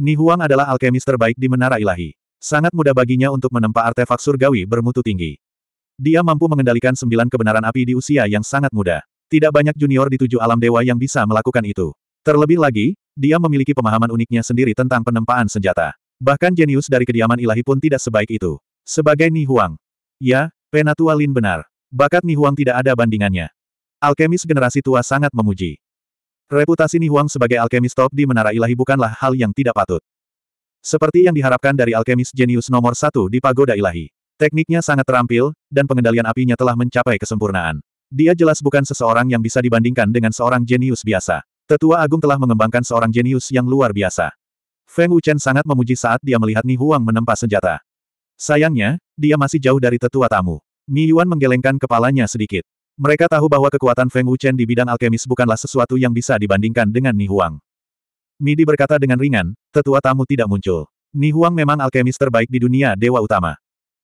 Nihuang adalah alkemis terbaik di Menara Ilahi. Sangat mudah baginya untuk menempa artefak surgawi bermutu tinggi. Dia mampu mengendalikan sembilan kebenaran api di usia yang sangat muda. Tidak banyak junior di tujuh alam dewa yang bisa melakukan itu. Terlebih lagi, dia memiliki pemahaman uniknya sendiri tentang penempaan senjata. Bahkan jenius dari kediaman ilahi pun tidak sebaik itu. Sebagai Nihuang, Ya, Penatua Lin benar. Bakat Nihuang tidak ada bandingannya. Alkemis generasi tua sangat memuji. Reputasi Ni Huang sebagai alkemis top di Menara Ilahi bukanlah hal yang tidak patut. Seperti yang diharapkan dari alkemis jenius nomor satu di Pagoda Ilahi. Tekniknya sangat terampil, dan pengendalian apinya telah mencapai kesempurnaan. Dia jelas bukan seseorang yang bisa dibandingkan dengan seorang jenius biasa. Tetua Agung telah mengembangkan seorang jenius yang luar biasa. Feng Wuchen sangat memuji saat dia melihat Ni Huang menempa senjata. Sayangnya, dia masih jauh dari tetua tamu. Mi Yuan menggelengkan kepalanya sedikit. Mereka tahu bahwa kekuatan Feng Wuchen di bidang alkemis bukanlah sesuatu yang bisa dibandingkan dengan Ni Huang. Midi berkata dengan ringan, tetua tamu tidak muncul. Ni Huang memang alkemis terbaik di dunia dewa utama.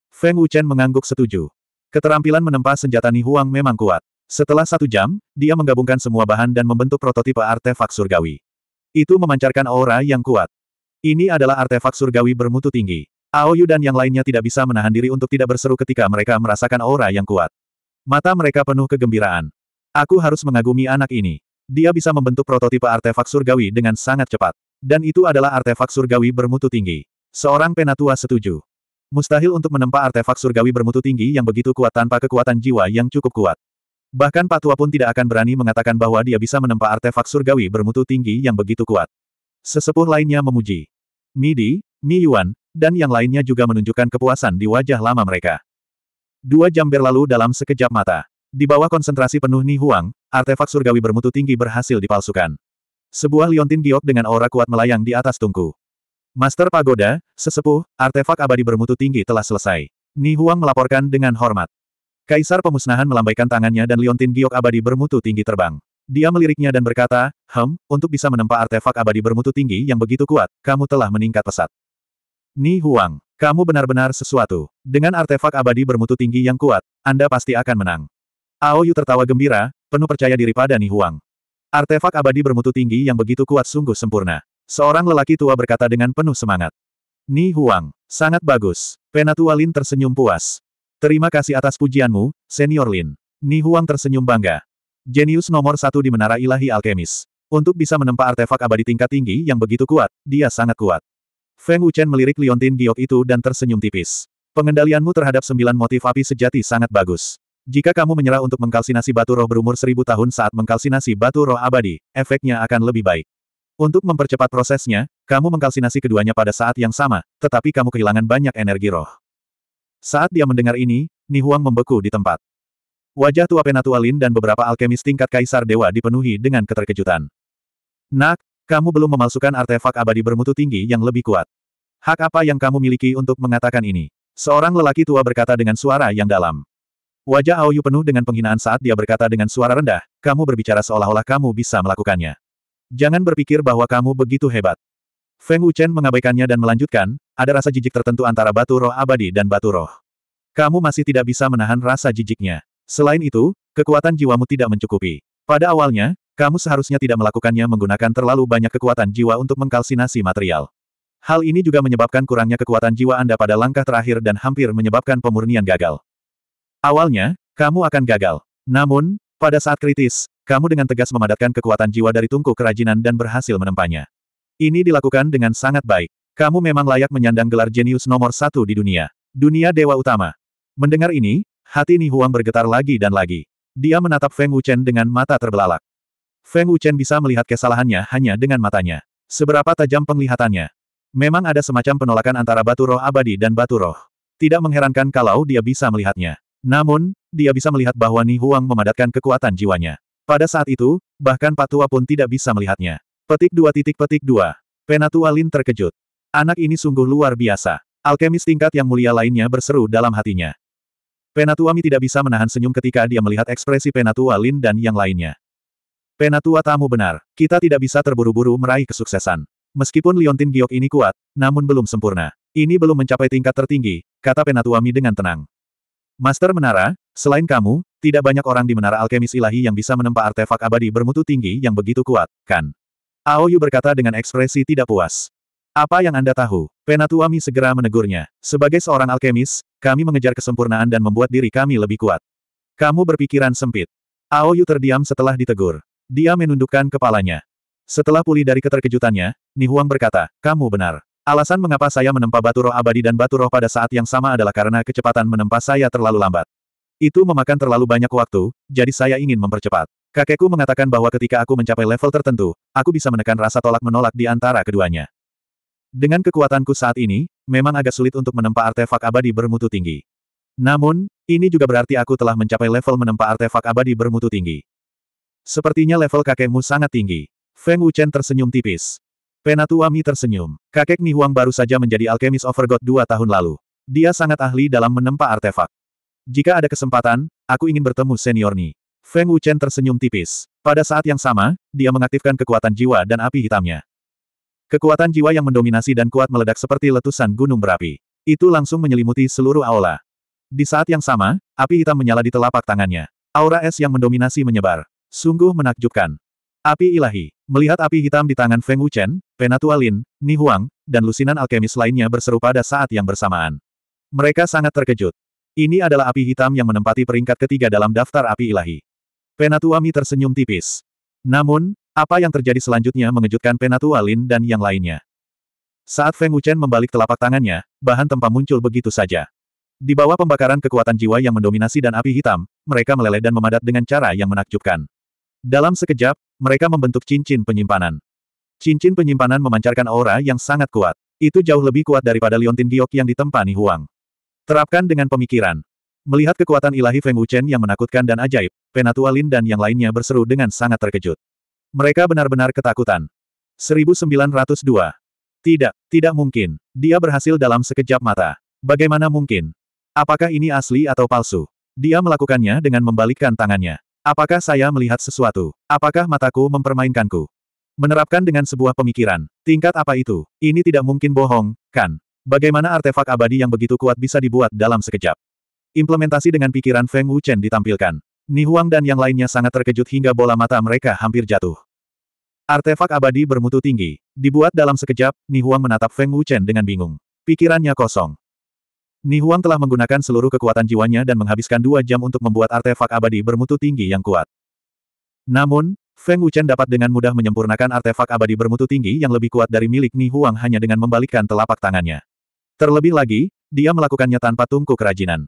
Feng Wuchen mengangguk setuju. Keterampilan menempa senjata Ni Huang memang kuat. Setelah satu jam, dia menggabungkan semua bahan dan membentuk prototipe artefak surgawi. Itu memancarkan aura yang kuat. Ini adalah artefak surgawi bermutu tinggi. Aoyu dan yang lainnya tidak bisa menahan diri untuk tidak berseru ketika mereka merasakan aura yang kuat. Mata mereka penuh kegembiraan. Aku harus mengagumi anak ini. Dia bisa membentuk prototipe artefak surgawi dengan sangat cepat. Dan itu adalah artefak surgawi bermutu tinggi. Seorang penatua setuju. Mustahil untuk menempa artefak surgawi bermutu tinggi yang begitu kuat tanpa kekuatan jiwa yang cukup kuat. Bahkan patua pun tidak akan berani mengatakan bahwa dia bisa menempa artefak surgawi bermutu tinggi yang begitu kuat. Sesepuh lainnya memuji. Midi, Mi Yuan, dan yang lainnya juga menunjukkan kepuasan di wajah lama mereka. Dua jam berlalu dalam sekejap mata. Di bawah konsentrasi penuh Ni Huang, artefak surgawi bermutu tinggi berhasil dipalsukan. Sebuah liontin giok dengan aura kuat melayang di atas tungku. Master Pagoda, sesepuh, artefak abadi bermutu tinggi telah selesai. Ni Huang melaporkan dengan hormat. Kaisar pemusnahan melambaikan tangannya dan liontin giok abadi bermutu tinggi terbang. Dia meliriknya dan berkata, Hem, untuk bisa menempa artefak abadi bermutu tinggi yang begitu kuat, kamu telah meningkat pesat. Ni Huang. Kamu benar-benar sesuatu. Dengan artefak abadi bermutu tinggi yang kuat, Anda pasti akan menang. Ao Yu tertawa gembira, penuh percaya diri pada Ni Huang. Artefak abadi bermutu tinggi yang begitu kuat sungguh sempurna. Seorang lelaki tua berkata dengan penuh semangat. Ni Huang, sangat bagus. Penatua Lin tersenyum puas. Terima kasih atas pujianmu, Senior Lin. Ni Huang tersenyum bangga. Jenius nomor satu di Menara Ilahi Alkemis. Untuk bisa menempa artefak abadi tingkat tinggi yang begitu kuat, dia sangat kuat. Feng Wuchen melirik liontin giok itu dan tersenyum tipis. Pengendalianmu terhadap sembilan motif api sejati sangat bagus. Jika kamu menyerah untuk mengkalsinasi batu roh berumur seribu tahun saat mengkalsinasi batu roh abadi, efeknya akan lebih baik. Untuk mempercepat prosesnya, kamu mengkalsinasi keduanya pada saat yang sama, tetapi kamu kehilangan banyak energi roh. Saat dia mendengar ini, Ni Huang membeku di tempat. Wajah tua penatualin dan beberapa alkemis tingkat kaisar dewa dipenuhi dengan keterkejutan. Nak, kamu belum memalsukan artefak abadi bermutu tinggi yang lebih kuat. Hak apa yang kamu miliki untuk mengatakan ini? Seorang lelaki tua berkata dengan suara yang dalam. Wajah Aoyu penuh dengan penghinaan saat dia berkata dengan suara rendah, kamu berbicara seolah-olah kamu bisa melakukannya. Jangan berpikir bahwa kamu begitu hebat. Feng Wuchen mengabaikannya dan melanjutkan, ada rasa jijik tertentu antara batu roh abadi dan batu roh. Kamu masih tidak bisa menahan rasa jijiknya. Selain itu, kekuatan jiwamu tidak mencukupi. Pada awalnya, kamu seharusnya tidak melakukannya menggunakan terlalu banyak kekuatan jiwa untuk mengkalsinasi material. Hal ini juga menyebabkan kurangnya kekuatan jiwa Anda pada langkah terakhir dan hampir menyebabkan pemurnian gagal. Awalnya, kamu akan gagal. Namun, pada saat kritis, kamu dengan tegas memadatkan kekuatan jiwa dari tungku kerajinan dan berhasil menempanya. Ini dilakukan dengan sangat baik. Kamu memang layak menyandang gelar jenius nomor satu di dunia. Dunia Dewa Utama. Mendengar ini, hati Ni Huang bergetar lagi dan lagi. Dia menatap Feng Wuchen dengan mata terbelalak. Feng Wuchen bisa melihat kesalahannya hanya dengan matanya. Seberapa tajam penglihatannya. Memang ada semacam penolakan antara batu roh abadi dan batu roh. Tidak mengherankan kalau dia bisa melihatnya. Namun, dia bisa melihat bahwa Ni Huang memadatkan kekuatan jiwanya. Pada saat itu, bahkan Patua pun tidak bisa melihatnya. Petik dua titik petik dua. Penatua Lin terkejut. Anak ini sungguh luar biasa. Alkemis tingkat yang mulia lainnya berseru dalam hatinya. Penatuami tidak bisa menahan senyum ketika dia melihat ekspresi Penatua Lin dan yang lainnya. Penatua tamu benar, kita tidak bisa terburu-buru meraih kesuksesan. Meskipun Liontin Giok ini kuat, namun belum sempurna. Ini belum mencapai tingkat tertinggi, kata Penatua Mi dengan tenang. Master Menara, selain kamu, tidak banyak orang di Menara Alkemis Ilahi yang bisa menempa artefak abadi bermutu tinggi yang begitu kuat, kan? Aoyu berkata dengan ekspresi tidak puas. Apa yang Anda tahu? Penatua Mi segera menegurnya. Sebagai seorang alkemis, kami mengejar kesempurnaan dan membuat diri kami lebih kuat. Kamu berpikiran sempit. Aoyu terdiam setelah ditegur. Dia menundukkan kepalanya. Setelah pulih dari keterkejutannya, Ni Huang berkata, kamu benar. Alasan mengapa saya menempa batu roh abadi dan batu roh pada saat yang sama adalah karena kecepatan menempa saya terlalu lambat. Itu memakan terlalu banyak waktu, jadi saya ingin mempercepat. Kakekku mengatakan bahwa ketika aku mencapai level tertentu, aku bisa menekan rasa tolak menolak di antara keduanya. Dengan kekuatanku saat ini, memang agak sulit untuk menempa artefak abadi bermutu tinggi. Namun, ini juga berarti aku telah mencapai level menempa artefak abadi bermutu tinggi. Sepertinya level kakekmu sangat tinggi. Feng Wuchen tersenyum tipis. Penatuami tersenyum. Kakek Huang baru saja menjadi alkemis Overgod dua tahun lalu. Dia sangat ahli dalam menempa artefak. Jika ada kesempatan, aku ingin bertemu senior Ni. Feng Wuchen tersenyum tipis. Pada saat yang sama, dia mengaktifkan kekuatan jiwa dan api hitamnya. Kekuatan jiwa yang mendominasi dan kuat meledak seperti letusan gunung berapi. Itu langsung menyelimuti seluruh aula. Di saat yang sama, api hitam menyala di telapak tangannya. Aura es yang mendominasi menyebar. Sungguh menakjubkan. Api ilahi. Melihat api hitam di tangan Feng Wuchen, Penatua Lin, Ni Huang, dan lusinan alkemis lainnya berseru pada saat yang bersamaan. Mereka sangat terkejut. Ini adalah api hitam yang menempati peringkat ketiga dalam daftar api ilahi. Penatua Mi tersenyum tipis. Namun, apa yang terjadi selanjutnya mengejutkan Penatua Lin dan yang lainnya. Saat Feng Wuchen membalik telapak tangannya, bahan tempa muncul begitu saja. Di bawah pembakaran kekuatan jiwa yang mendominasi dan api hitam, mereka meleleh dan memadat dengan cara yang menakjubkan. Dalam sekejap, mereka membentuk cincin penyimpanan. Cincin penyimpanan memancarkan aura yang sangat kuat. Itu jauh lebih kuat daripada liontin giok yang ditempa Ni Huang. Terapkan dengan pemikiran. Melihat kekuatan ilahi Feng Wuchen yang menakutkan dan ajaib, Penatua Lin dan yang lainnya berseru dengan sangat terkejut. Mereka benar-benar ketakutan. 1902. Tidak, tidak mungkin. Dia berhasil dalam sekejap mata. Bagaimana mungkin? Apakah ini asli atau palsu? Dia melakukannya dengan membalikkan tangannya. Apakah saya melihat sesuatu? Apakah mataku mempermainkanku? Menerapkan dengan sebuah pemikiran. Tingkat apa itu? Ini tidak mungkin bohong, kan? Bagaimana artefak abadi yang begitu kuat bisa dibuat dalam sekejap? Implementasi dengan pikiran Feng Wuchen ditampilkan. Ni Huang dan yang lainnya sangat terkejut hingga bola mata mereka hampir jatuh. Artefak abadi bermutu tinggi. Dibuat dalam sekejap, Ni Huang menatap Feng Wuchen dengan bingung. Pikirannya kosong. Nihuang telah menggunakan seluruh kekuatan jiwanya dan menghabiskan dua jam untuk membuat artefak abadi bermutu tinggi yang kuat. Namun, Feng Wuchen dapat dengan mudah menyempurnakan artefak abadi bermutu tinggi yang lebih kuat dari milik Ni Huang hanya dengan membalikkan telapak tangannya. Terlebih lagi, dia melakukannya tanpa tungku kerajinan.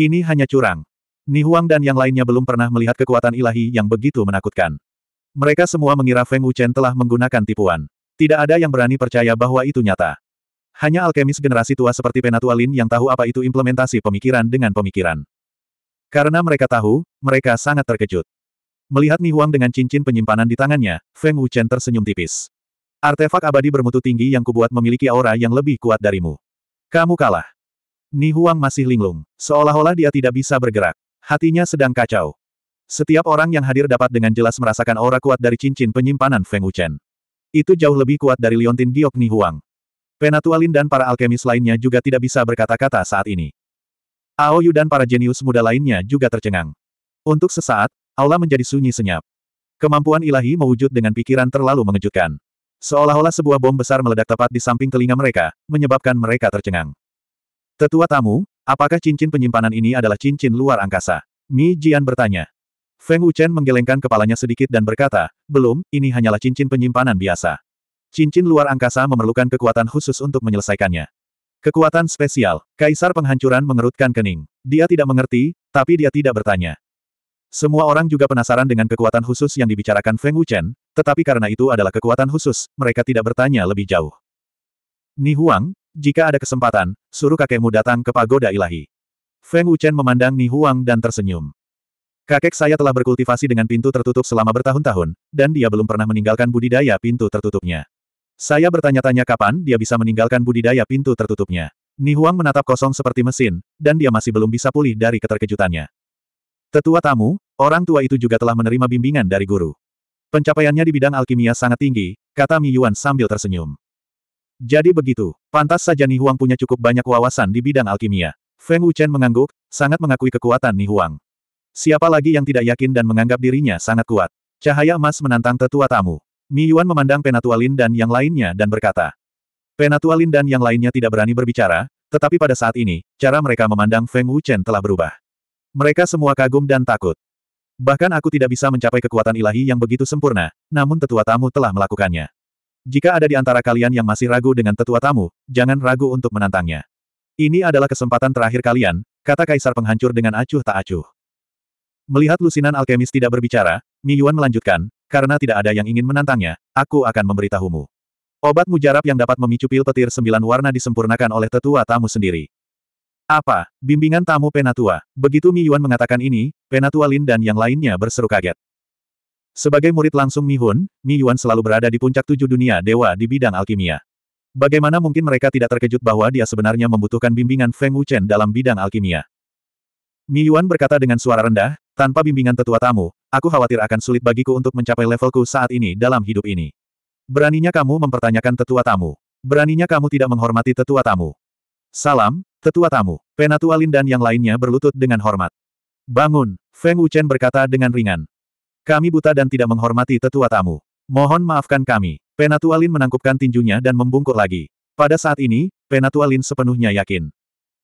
Ini hanya curang. Ni Huang dan yang lainnya belum pernah melihat kekuatan ilahi yang begitu menakutkan. Mereka semua mengira Feng Wuchen telah menggunakan tipuan. Tidak ada yang berani percaya bahwa itu nyata. Hanya alkemis generasi tua seperti Penatualin yang tahu apa itu implementasi pemikiran dengan pemikiran. Karena mereka tahu, mereka sangat terkejut. Melihat Mi Huang dengan cincin penyimpanan di tangannya, Feng Wuchen tersenyum tipis. Artefak abadi bermutu tinggi yang kubuat memiliki aura yang lebih kuat darimu. Kamu kalah. Ni Huang masih linglung, seolah-olah dia tidak bisa bergerak. Hatinya sedang kacau. Setiap orang yang hadir dapat dengan jelas merasakan aura kuat dari cincin penyimpanan Feng Wuchen. Itu jauh lebih kuat dari Liontin Giok Ni Huang. Penatualin dan para alkemis lainnya juga tidak bisa berkata-kata saat ini. Aoyu dan para jenius muda lainnya juga tercengang. Untuk sesaat, Allah menjadi sunyi senyap. Kemampuan ilahi mewujud dengan pikiran terlalu mengejutkan. Seolah-olah sebuah bom besar meledak tepat di samping telinga mereka, menyebabkan mereka tercengang. Tetua tamu, apakah cincin penyimpanan ini adalah cincin luar angkasa? Mi Jian bertanya. Feng Wuchen menggelengkan kepalanya sedikit dan berkata, belum, ini hanyalah cincin penyimpanan biasa. Cincin luar angkasa memerlukan kekuatan khusus untuk menyelesaikannya. Kekuatan spesial, Kaisar Penghancuran mengerutkan kening. Dia tidak mengerti, tapi dia tidak bertanya. Semua orang juga penasaran dengan kekuatan khusus yang dibicarakan Feng Wuchen, tetapi karena itu adalah kekuatan khusus, mereka tidak bertanya lebih jauh. Ni Huang, jika ada kesempatan, suruh kakekmu datang ke pagoda ilahi. Feng Wuchen memandang Ni Huang dan tersenyum. Kakek saya telah berkultivasi dengan pintu tertutup selama bertahun-tahun, dan dia belum pernah meninggalkan budidaya pintu tertutupnya. Saya bertanya-tanya kapan dia bisa meninggalkan budidaya pintu tertutupnya. Ni Huang menatap kosong seperti mesin, dan dia masih belum bisa pulih dari keterkejutannya. Tetua tamu, orang tua itu juga telah menerima bimbingan dari guru. Pencapaiannya di bidang alkimia sangat tinggi, kata Mi Yuan sambil tersenyum. Jadi begitu, pantas saja Ni Huang punya cukup banyak wawasan di bidang alkimia. Feng Wuchen mengangguk, sangat mengakui kekuatan Ni Huang. Siapa lagi yang tidak yakin dan menganggap dirinya sangat kuat? Cahaya emas menantang tetua tamu. Mi Yuan memandang Penatualin dan yang lainnya dan berkata. Penatualin dan yang lainnya tidak berani berbicara, tetapi pada saat ini, cara mereka memandang Feng Chen telah berubah. Mereka semua kagum dan takut. Bahkan aku tidak bisa mencapai kekuatan ilahi yang begitu sempurna, namun tetua tamu telah melakukannya. Jika ada di antara kalian yang masih ragu dengan tetua tamu, jangan ragu untuk menantangnya. Ini adalah kesempatan terakhir kalian, kata Kaisar Penghancur dengan acuh tak acuh. Melihat lusinan alkemis tidak berbicara, Mi Yuan melanjutkan, karena tidak ada yang ingin menantangnya, aku akan memberitahumu. Obat mujarab yang dapat memicu pil petir sembilan warna disempurnakan oleh tetua tamu sendiri. Apa? Bimbingan tamu Penatua. Begitu Mi Yuan mengatakan ini, Penatua Lin dan yang lainnya berseru kaget. Sebagai murid langsung Mi Hun, Mi Yuan selalu berada di puncak tujuh dunia dewa di bidang alkimia. Bagaimana mungkin mereka tidak terkejut bahwa dia sebenarnya membutuhkan bimbingan Feng Wuchen dalam bidang alkimia? Mi Yuan berkata dengan suara rendah, tanpa bimbingan tetua tamu, Aku khawatir akan sulit bagiku untuk mencapai levelku saat ini dalam hidup ini. Beraninya kamu mempertanyakan tetua tamu. Beraninya kamu tidak menghormati tetua tamu. Salam, tetua tamu. Penatua Lin dan yang lainnya berlutut dengan hormat. Bangun, Feng Wuchen berkata dengan ringan. Kami buta dan tidak menghormati tetua tamu. Mohon maafkan kami. Penatua Lin menangkupkan tinjunya dan membungkuk lagi. Pada saat ini, Penatua Lin sepenuhnya yakin.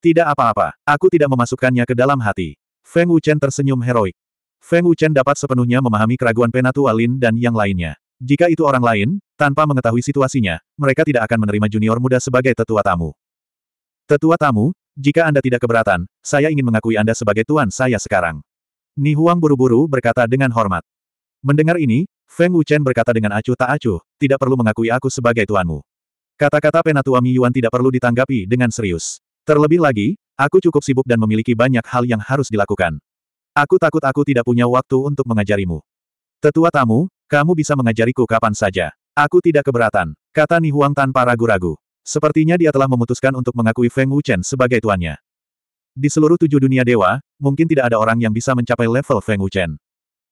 Tidak apa-apa, aku tidak memasukkannya ke dalam hati. Feng Wuchen tersenyum heroik. Feng Wuchen dapat sepenuhnya memahami keraguan Penatu Alin dan yang lainnya. Jika itu orang lain, tanpa mengetahui situasinya, mereka tidak akan menerima junior muda sebagai tetua tamu. Tetua tamu, jika Anda tidak keberatan, saya ingin mengakui Anda sebagai tuan saya sekarang. Ni Huang buru-buru berkata dengan hormat. Mendengar ini, Feng Wuchen berkata dengan acuh tak acuh, tidak perlu mengakui aku sebagai tuanmu. Kata-kata Penatua Mi Yuan tidak perlu ditanggapi dengan serius. Terlebih lagi, aku cukup sibuk dan memiliki banyak hal yang harus dilakukan. Aku takut aku tidak punya waktu untuk mengajarimu. Tetua tamu, kamu bisa mengajariku kapan saja. Aku tidak keberatan, kata Ni Huang tanpa ragu-ragu. Sepertinya dia telah memutuskan untuk mengakui Feng Wuchen sebagai tuannya. Di seluruh tujuh dunia dewa, mungkin tidak ada orang yang bisa mencapai level Feng Wuchen.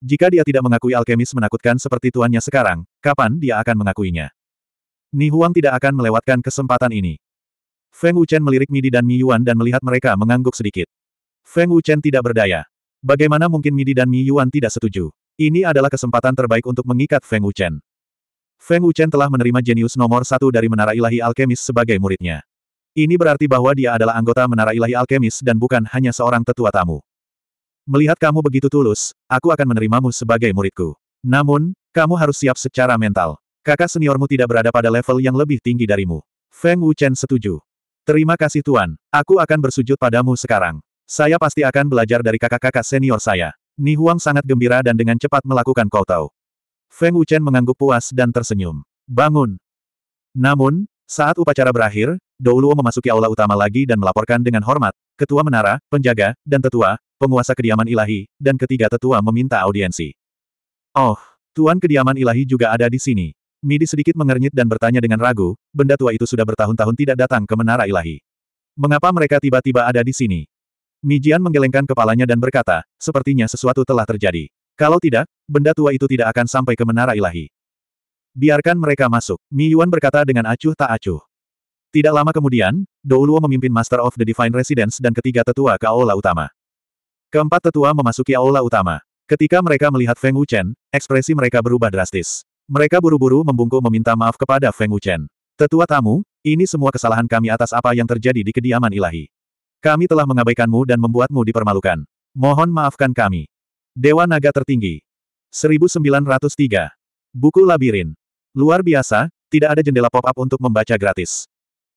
Jika dia tidak mengakui alkemis menakutkan seperti tuannya sekarang, kapan dia akan mengakuinya? Ni Huang tidak akan melewatkan kesempatan ini. Feng Wuchen melirik Midi dan Mi Yuan dan melihat mereka mengangguk sedikit. Feng Wuchen tidak berdaya. Bagaimana mungkin Midi dan Mi Yuan tidak setuju? Ini adalah kesempatan terbaik untuk mengikat Feng Wuchen. Feng Wuchen telah menerima jenius nomor satu dari Menara Ilahi Alkemis sebagai muridnya. Ini berarti bahwa dia adalah anggota Menara Ilahi Alkemis dan bukan hanya seorang tetua tamu. Melihat kamu begitu tulus, aku akan menerimamu sebagai muridku. Namun, kamu harus siap secara mental. Kakak seniormu tidak berada pada level yang lebih tinggi darimu. Feng Wuchen setuju. Terima kasih Tuan, aku akan bersujud padamu sekarang. Saya pasti akan belajar dari kakak-kakak senior saya. Ni Huang sangat gembira dan dengan cepat melakukan kau tahu. Feng Wuchen mengangguk puas dan tersenyum. Bangun! Namun, saat upacara berakhir, Dou Luo memasuki aula utama lagi dan melaporkan dengan hormat, ketua menara, penjaga, dan tetua, penguasa kediaman ilahi, dan ketiga tetua meminta audiensi. Oh, Tuan kediaman ilahi juga ada di sini. Midi sedikit mengernyit dan bertanya dengan ragu, benda tua itu sudah bertahun-tahun tidak datang ke menara ilahi. Mengapa mereka tiba-tiba ada di sini? Mijian menggelengkan kepalanya dan berkata, sepertinya sesuatu telah terjadi. Kalau tidak, benda tua itu tidak akan sampai ke menara ilahi. Biarkan mereka masuk, Mi Yuan berkata dengan acuh tak acuh. Tidak lama kemudian, Douluo memimpin Master of the Divine Residence dan ketiga tetua ke aula utama. Keempat tetua memasuki aula utama. Ketika mereka melihat Feng Wuchen, ekspresi mereka berubah drastis. Mereka buru-buru membungkuk meminta maaf kepada Feng Wuchen. Tetua tamu, ini semua kesalahan kami atas apa yang terjadi di kediaman ilahi. Kami telah mengabaikanmu dan membuatmu dipermalukan. Mohon maafkan kami. Dewa Naga Tertinggi. 1903. Buku Labirin. Luar biasa, tidak ada jendela pop-up untuk membaca gratis.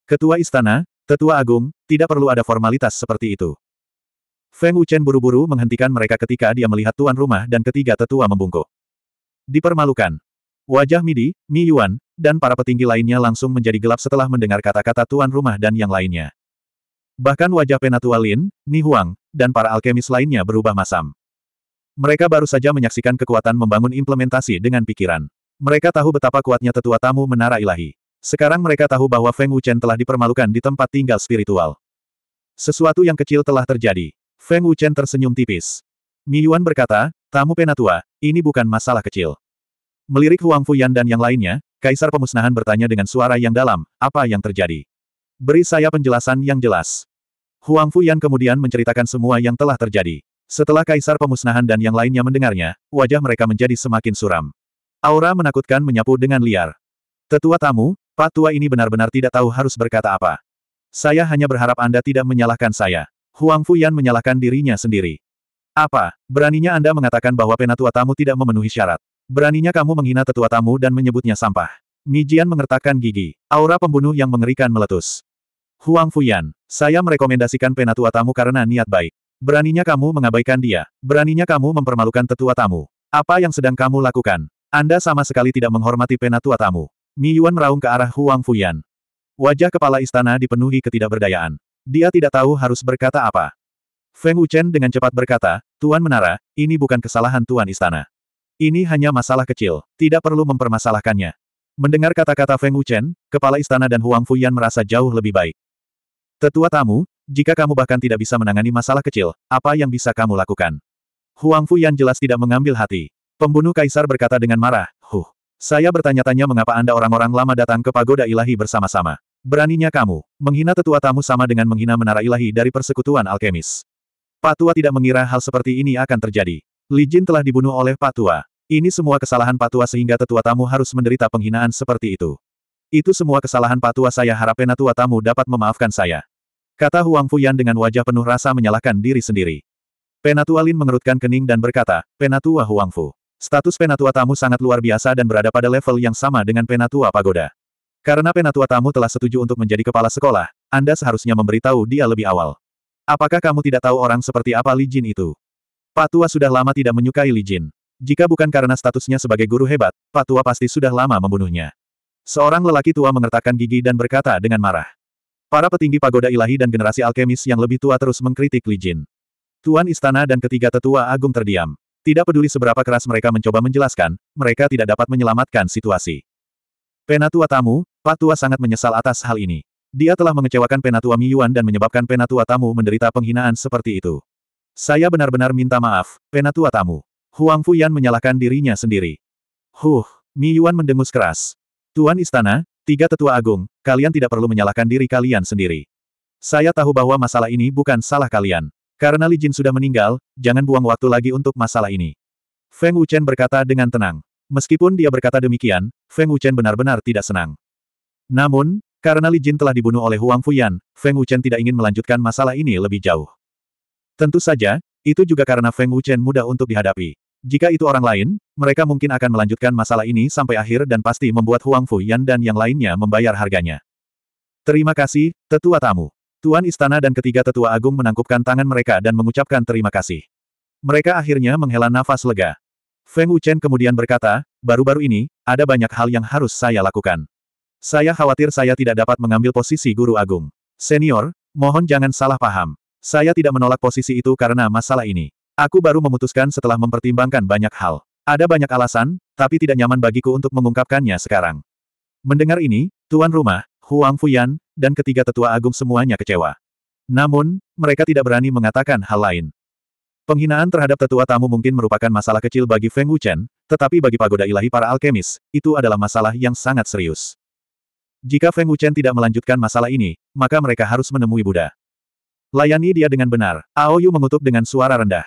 Ketua Istana, Tetua Agung, tidak perlu ada formalitas seperti itu. Feng Wuchen buru-buru menghentikan mereka ketika dia melihat tuan rumah dan ketiga tetua membungkuk. Dipermalukan. Wajah Midi, Mi Yuan, dan para petinggi lainnya langsung menjadi gelap setelah mendengar kata-kata tuan rumah dan yang lainnya. Bahkan wajah Penatua Lin, Ni Huang, dan para alkemis lainnya berubah masam. Mereka baru saja menyaksikan kekuatan membangun implementasi dengan pikiran. Mereka tahu betapa kuatnya tetua tamu menara ilahi. Sekarang mereka tahu bahwa Feng Wuchen telah dipermalukan di tempat tinggal spiritual. Sesuatu yang kecil telah terjadi. Feng Wuchen tersenyum tipis. Mi Yuan berkata, tamu penatua, ini bukan masalah kecil. Melirik Huang Fuyan dan yang lainnya, Kaisar Pemusnahan bertanya dengan suara yang dalam, apa yang terjadi? Beri saya penjelasan yang jelas. Huang Fuyan kemudian menceritakan semua yang telah terjadi. Setelah kaisar pemusnahan dan yang lainnya mendengarnya, wajah mereka menjadi semakin suram. Aura menakutkan menyapu dengan liar. Tetua tamu, Pak Tua ini benar-benar tidak tahu harus berkata apa. Saya hanya berharap Anda tidak menyalahkan saya. Huang Fuyan menyalahkan dirinya sendiri. Apa, beraninya Anda mengatakan bahwa penatua tamu tidak memenuhi syarat? Beraninya kamu menghina tetua tamu dan menyebutnya sampah? Mijian mengertakkan gigi. Aura pembunuh yang mengerikan meletus. Huang Fuyan, saya merekomendasikan penatua tamu karena niat baik. Beraninya kamu mengabaikan dia. Beraninya kamu mempermalukan tetua tamu. Apa yang sedang kamu lakukan? Anda sama sekali tidak menghormati penatua tamu. Mi Yuan meraung ke arah Huang Fuyan. Wajah kepala istana dipenuhi ketidakberdayaan. Dia tidak tahu harus berkata apa. Feng Wuchen dengan cepat berkata, Tuan Menara, ini bukan kesalahan Tuan Istana. Ini hanya masalah kecil, tidak perlu mempermasalahkannya. Mendengar kata-kata Feng Wuchen, kepala istana dan Huang Fuyan merasa jauh lebih baik. Tetua tamu, jika kamu bahkan tidak bisa menangani masalah kecil, apa yang bisa kamu lakukan? Huang Fu Fuyan jelas tidak mengambil hati. Pembunuh kaisar berkata dengan marah, Huh, saya bertanya-tanya mengapa Anda orang-orang lama datang ke pagoda ilahi bersama-sama. Beraninya kamu, menghina tetua tamu sama dengan menghina menara ilahi dari persekutuan alkemis. Pak Tua tidak mengira hal seperti ini akan terjadi. Li Jin telah dibunuh oleh Pak Tua. Ini semua kesalahan Pak Tua sehingga tetua tamu harus menderita penghinaan seperti itu. Itu semua kesalahan Patua saya harap Penatua tamu dapat memaafkan saya. Kata Huang Fuyan dengan wajah penuh rasa menyalahkan diri sendiri. Penatua Lin mengerutkan kening dan berkata, Penatua Huang Fu. Status Penatua tamu sangat luar biasa dan berada pada level yang sama dengan Penatua Pagoda. Karena Penatua tamu telah setuju untuk menjadi kepala sekolah, Anda seharusnya memberitahu dia lebih awal. Apakah kamu tidak tahu orang seperti apa Li Jin itu? Pak Tua sudah lama tidak menyukai Li Jin. Jika bukan karena statusnya sebagai guru hebat, Pak Tua pasti sudah lama membunuhnya. Seorang lelaki tua mengertakkan gigi dan berkata dengan marah. Para petinggi pagoda ilahi dan generasi alkemis yang lebih tua terus mengkritik Li Jin. Tuan istana dan ketiga tetua agung terdiam. Tidak peduli seberapa keras mereka mencoba menjelaskan, mereka tidak dapat menyelamatkan situasi. Penatua tamu, Patua sangat menyesal atas hal ini. Dia telah mengecewakan Penatua Miyuan dan menyebabkan Penatua tamu menderita penghinaan seperti itu. Saya benar-benar minta maaf, Penatua tamu. Huang Fuyan menyalahkan dirinya sendiri. Huh, Miyuan mendengus keras. Tuan Istana, tiga tetua agung, kalian tidak perlu menyalahkan diri kalian sendiri. Saya tahu bahwa masalah ini bukan salah kalian. Karena Li Jin sudah meninggal, jangan buang waktu lagi untuk masalah ini. Feng Wuchen berkata dengan tenang. Meskipun dia berkata demikian, Feng Wuchen benar-benar tidak senang. Namun, karena Li Jin telah dibunuh oleh Huang Fuyan, Feng Wuchen tidak ingin melanjutkan masalah ini lebih jauh. Tentu saja, itu juga karena Feng Wuchen mudah untuk dihadapi. Jika itu orang lain, mereka mungkin akan melanjutkan masalah ini sampai akhir dan pasti membuat Huang Yan dan yang lainnya membayar harganya. Terima kasih, tetua tamu. Tuan Istana dan ketiga tetua agung menangkupkan tangan mereka dan mengucapkan terima kasih. Mereka akhirnya menghela nafas lega. Feng Wuchen kemudian berkata, baru-baru ini, ada banyak hal yang harus saya lakukan. Saya khawatir saya tidak dapat mengambil posisi guru agung. Senior, mohon jangan salah paham. Saya tidak menolak posisi itu karena masalah ini. Aku baru memutuskan setelah mempertimbangkan banyak hal. Ada banyak alasan, tapi tidak nyaman bagiku untuk mengungkapkannya sekarang. Mendengar ini, tuan rumah, Huang Fuyan, dan ketiga tetua agung semuanya kecewa. Namun, mereka tidak berani mengatakan hal lain. Penghinaan terhadap tetua tamu mungkin merupakan masalah kecil bagi Feng Wuchen, tetapi bagi pagoda ilahi para alkemis, itu adalah masalah yang sangat serius. Jika Feng Wuchen tidak melanjutkan masalah ini, maka mereka harus menemui Buddha. Layani dia dengan benar, Aoyu mengutuk dengan suara rendah.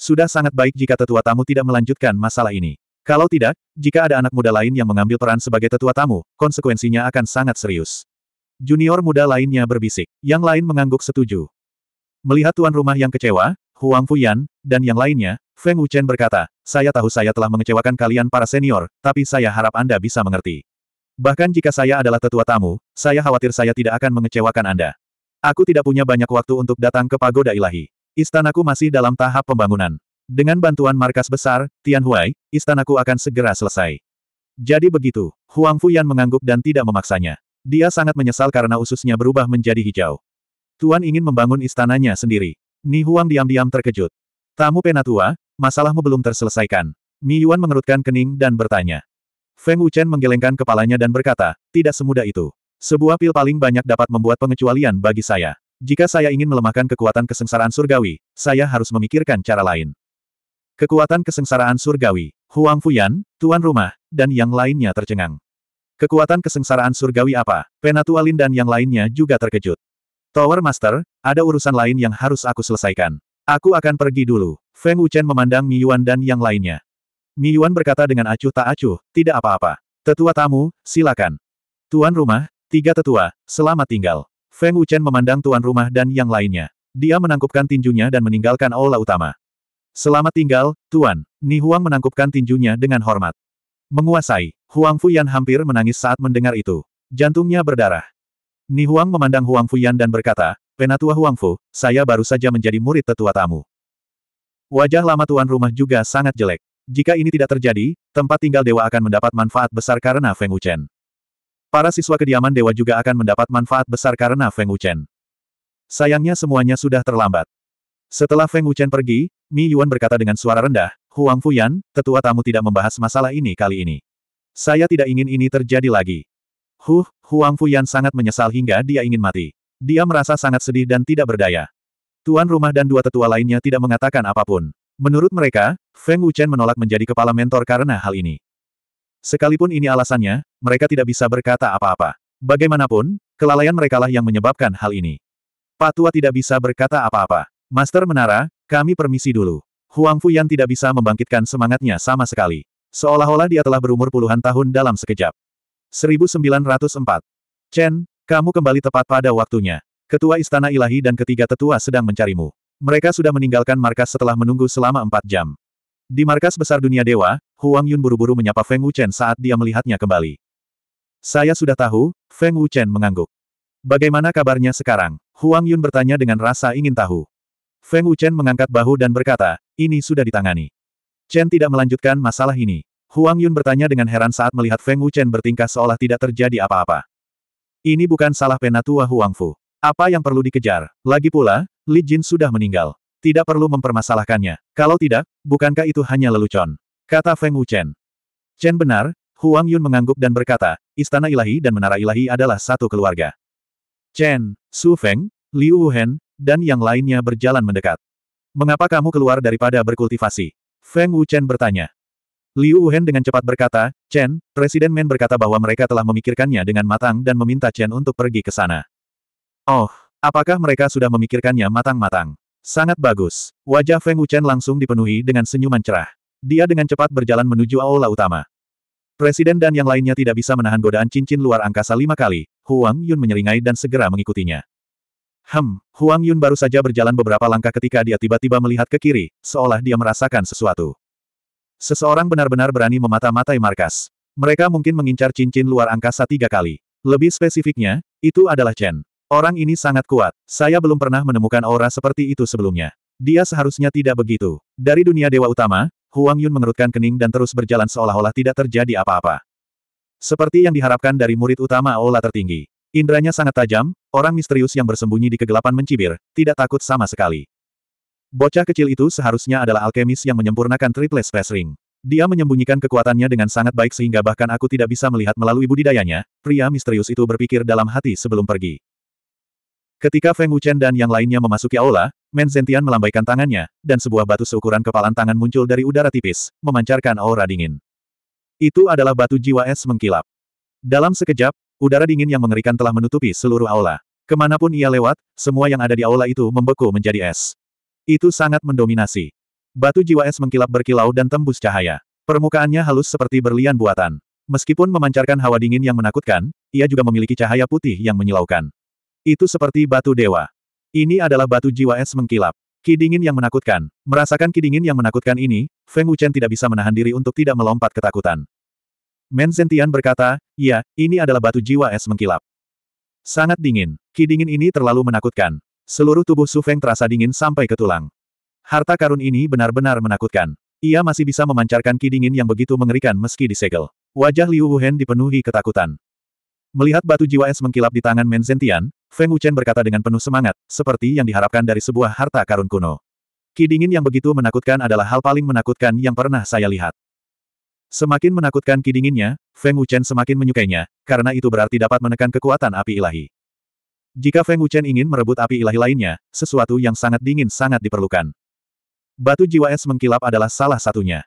Sudah sangat baik jika tetua tamu tidak melanjutkan masalah ini. Kalau tidak, jika ada anak muda lain yang mengambil peran sebagai tetua tamu, konsekuensinya akan sangat serius. Junior muda lainnya berbisik. Yang lain mengangguk setuju. Melihat tuan rumah yang kecewa, Huang Fuyan, dan yang lainnya, Feng Wuchen berkata, saya tahu saya telah mengecewakan kalian para senior, tapi saya harap Anda bisa mengerti. Bahkan jika saya adalah tetua tamu, saya khawatir saya tidak akan mengecewakan Anda. Aku tidak punya banyak waktu untuk datang ke pagoda ilahi. Istanaku masih dalam tahap pembangunan. Dengan bantuan markas besar, Tianhuai, istanaku akan segera selesai. Jadi begitu, Huang Fuyan mengangguk dan tidak memaksanya. Dia sangat menyesal karena ususnya berubah menjadi hijau. Tuan ingin membangun istananya sendiri. Ni Huang diam-diam terkejut. Tamu penatua, masalahmu belum terselesaikan. Mi Yuan mengerutkan kening dan bertanya. Feng Wuchen menggelengkan kepalanya dan berkata, tidak semudah itu. Sebuah pil paling banyak dapat membuat pengecualian bagi saya. Jika saya ingin melemahkan kekuatan kesengsaraan surgawi, saya harus memikirkan cara lain. Kekuatan kesengsaraan surgawi, Huang Fuyan, tuan rumah, dan yang lainnya tercengang. Kekuatan kesengsaraan surgawi apa? Penatua Lin dan yang lainnya juga terkejut. Tower Master, ada urusan lain yang harus aku selesaikan. Aku akan pergi dulu. Feng Wuchen memandang Mi Yuan dan yang lainnya. Mi Yuan berkata dengan acuh tak acuh, tidak apa-apa. Tetua tamu, silakan. Tuan rumah, tiga tetua, selamat tinggal. Feng Wuchen memandang tuan rumah dan yang lainnya. Dia menangkupkan tinjunya dan meninggalkan aula utama. Selamat tinggal, Tuan. Ni Huang menangkupkan tinjunya dengan hormat. Menguasai, Huang Fuyan hampir menangis saat mendengar itu. Jantungnya berdarah. Ni Huang memandang Huang Fuyan dan berkata, Penatua Huang Fu, saya baru saja menjadi murid tetua tamu. Wajah lama tuan rumah juga sangat jelek. Jika ini tidak terjadi, tempat tinggal dewa akan mendapat manfaat besar karena Feng Wuchen. Para siswa kediaman dewa juga akan mendapat manfaat besar karena Feng Wuchen. Sayangnya semuanya sudah terlambat. Setelah Feng Wuchen pergi, Mi Yuan berkata dengan suara rendah, Huang Fuyan, tetua tamu tidak membahas masalah ini kali ini. Saya tidak ingin ini terjadi lagi. Huh, Huang Fuyan sangat menyesal hingga dia ingin mati. Dia merasa sangat sedih dan tidak berdaya. Tuan rumah dan dua tetua lainnya tidak mengatakan apapun. Menurut mereka, Feng Wuchen menolak menjadi kepala mentor karena hal ini. Sekalipun ini alasannya, mereka tidak bisa berkata apa-apa. Bagaimanapun, kelalaian merekalah yang menyebabkan hal ini. Pak tua tidak bisa berkata apa-apa. Master Menara, kami permisi dulu. Huang Fuyan tidak bisa membangkitkan semangatnya sama sekali. Seolah-olah dia telah berumur puluhan tahun dalam sekejap. 1904. Chen, kamu kembali tepat pada waktunya. Ketua Istana Ilahi dan ketiga tetua sedang mencarimu. Mereka sudah meninggalkan markas setelah menunggu selama empat jam. Di markas besar dunia dewa, Huang Yun buru-buru menyapa Feng Wuchen saat dia melihatnya kembali. Saya sudah tahu, Feng Wuchen mengangguk. Bagaimana kabarnya sekarang? Huang Yun bertanya dengan rasa ingin tahu. Feng Wuchen mengangkat bahu dan berkata, ini sudah ditangani. Chen tidak melanjutkan masalah ini. Huang Yun bertanya dengan heran saat melihat Feng Wuchen bertingkah seolah tidak terjadi apa-apa. Ini bukan salah penatua Huang Fu. Apa yang perlu dikejar? Lagi pula, Li Jin sudah meninggal. Tidak perlu mempermasalahkannya. Kalau tidak, bukankah itu hanya lelucon? Kata Feng Wuchen. Chen benar, Huang Yun mengangguk dan berkata, Istana Ilahi dan Menara Ilahi adalah satu keluarga. Chen, Su Feng, Liu Wuhan, dan yang lainnya berjalan mendekat. Mengapa kamu keluar daripada berkultivasi? Feng Wuchen bertanya. Liu Wuhan dengan cepat berkata, Chen, Presiden Men berkata bahwa mereka telah memikirkannya dengan matang dan meminta Chen untuk pergi ke sana. Oh, apakah mereka sudah memikirkannya matang-matang? Sangat bagus. Wajah Feng Wuchen langsung dipenuhi dengan senyuman cerah. Dia dengan cepat berjalan menuju aula utama. Presiden dan yang lainnya tidak bisa menahan godaan cincin luar angkasa lima kali, Huang Yun menyeringai dan segera mengikutinya. Hem, Huang Yun baru saja berjalan beberapa langkah ketika dia tiba-tiba melihat ke kiri, seolah dia merasakan sesuatu. Seseorang benar-benar berani memata-matai markas. Mereka mungkin mengincar cincin luar angkasa tiga kali. Lebih spesifiknya, itu adalah Chen. Orang ini sangat kuat. Saya belum pernah menemukan aura seperti itu sebelumnya. Dia seharusnya tidak begitu. Dari dunia dewa utama, Huang Yun mengerutkan kening dan terus berjalan seolah-olah tidak terjadi apa-apa. Seperti yang diharapkan dari murid utama Aula tertinggi. Indranya sangat tajam, orang misterius yang bersembunyi di kegelapan mencibir, tidak takut sama sekali. Bocah kecil itu seharusnya adalah alkemis yang menyempurnakan triple space ring. Dia menyembunyikan kekuatannya dengan sangat baik sehingga bahkan aku tidak bisa melihat melalui budidayanya, pria misterius itu berpikir dalam hati sebelum pergi. Ketika Feng Wuchen dan yang lainnya memasuki aula, Men Zentian melambaikan tangannya, dan sebuah batu seukuran kepalan tangan muncul dari udara tipis, memancarkan aura dingin. Itu adalah batu jiwa es mengkilap. Dalam sekejap, udara dingin yang mengerikan telah menutupi seluruh aula. Kemanapun ia lewat, semua yang ada di aula itu membeku menjadi es. Itu sangat mendominasi. Batu jiwa es mengkilap berkilau dan tembus cahaya. Permukaannya halus seperti berlian buatan. Meskipun memancarkan hawa dingin yang menakutkan, ia juga memiliki cahaya putih yang menyilaukan. Itu seperti batu dewa. Ini adalah batu jiwa es mengkilap. Kidingin yang menakutkan. Merasakan kidingin yang menakutkan ini, Feng Wuchen tidak bisa menahan diri untuk tidak melompat ketakutan. Men Zentian berkata, ya, ini adalah batu jiwa es mengkilap. Sangat dingin. Kidingin ini terlalu menakutkan. Seluruh tubuh Su Feng terasa dingin sampai ke tulang. Harta karun ini benar-benar menakutkan. Ia masih bisa memancarkan kidingin yang begitu mengerikan meski disegel. Wajah Liu Wuhen dipenuhi ketakutan. Melihat batu jiwa es mengkilap di tangan Men Zentian, Feng Wuchen berkata dengan penuh semangat, seperti yang diharapkan dari sebuah harta karun kuno. Ki dingin yang begitu menakutkan adalah hal paling menakutkan yang pernah saya lihat. Semakin menakutkan ki dinginnya, Feng Wuchen semakin menyukainya, karena itu berarti dapat menekan kekuatan api ilahi. Jika Feng Wuchen ingin merebut api ilahi lainnya, sesuatu yang sangat dingin sangat diperlukan. Batu jiwa es mengkilap adalah salah satunya.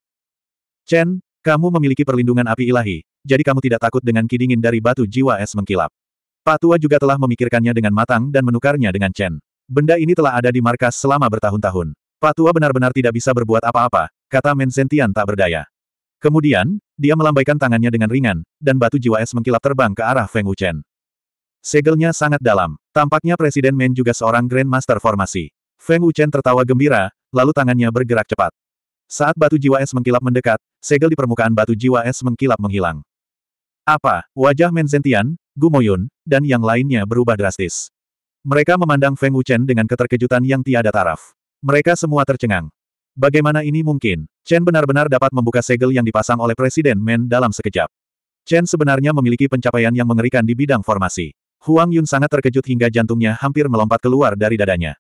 Chen, kamu memiliki perlindungan api ilahi, jadi kamu tidak takut dengan ki dingin dari batu jiwa es mengkilap. Pak Tua juga telah memikirkannya dengan matang dan menukarnya dengan Chen. Benda ini telah ada di markas selama bertahun-tahun. Pak Tua benar-benar tidak bisa berbuat apa-apa, kata Menzentian tak berdaya. Kemudian, dia melambaikan tangannya dengan ringan, dan batu jiwa es mengkilap terbang ke arah Feng Wuchen. Segelnya sangat dalam. Tampaknya Presiden Men juga seorang Grandmaster formasi. Feng Wuchen tertawa gembira, lalu tangannya bergerak cepat. Saat batu jiwa es mengkilap mendekat, segel di permukaan batu jiwa es mengkilap menghilang. Apa? Wajah Menzentian, Gumoyun, dan yang lainnya berubah drastis. Mereka memandang Feng Wuchen dengan keterkejutan yang tiada taraf. Mereka semua tercengang. Bagaimana ini mungkin? Chen benar-benar dapat membuka segel yang dipasang oleh Presiden Men dalam sekejap. Chen sebenarnya memiliki pencapaian yang mengerikan di bidang formasi. Huang Yun sangat terkejut hingga jantungnya hampir melompat keluar dari dadanya.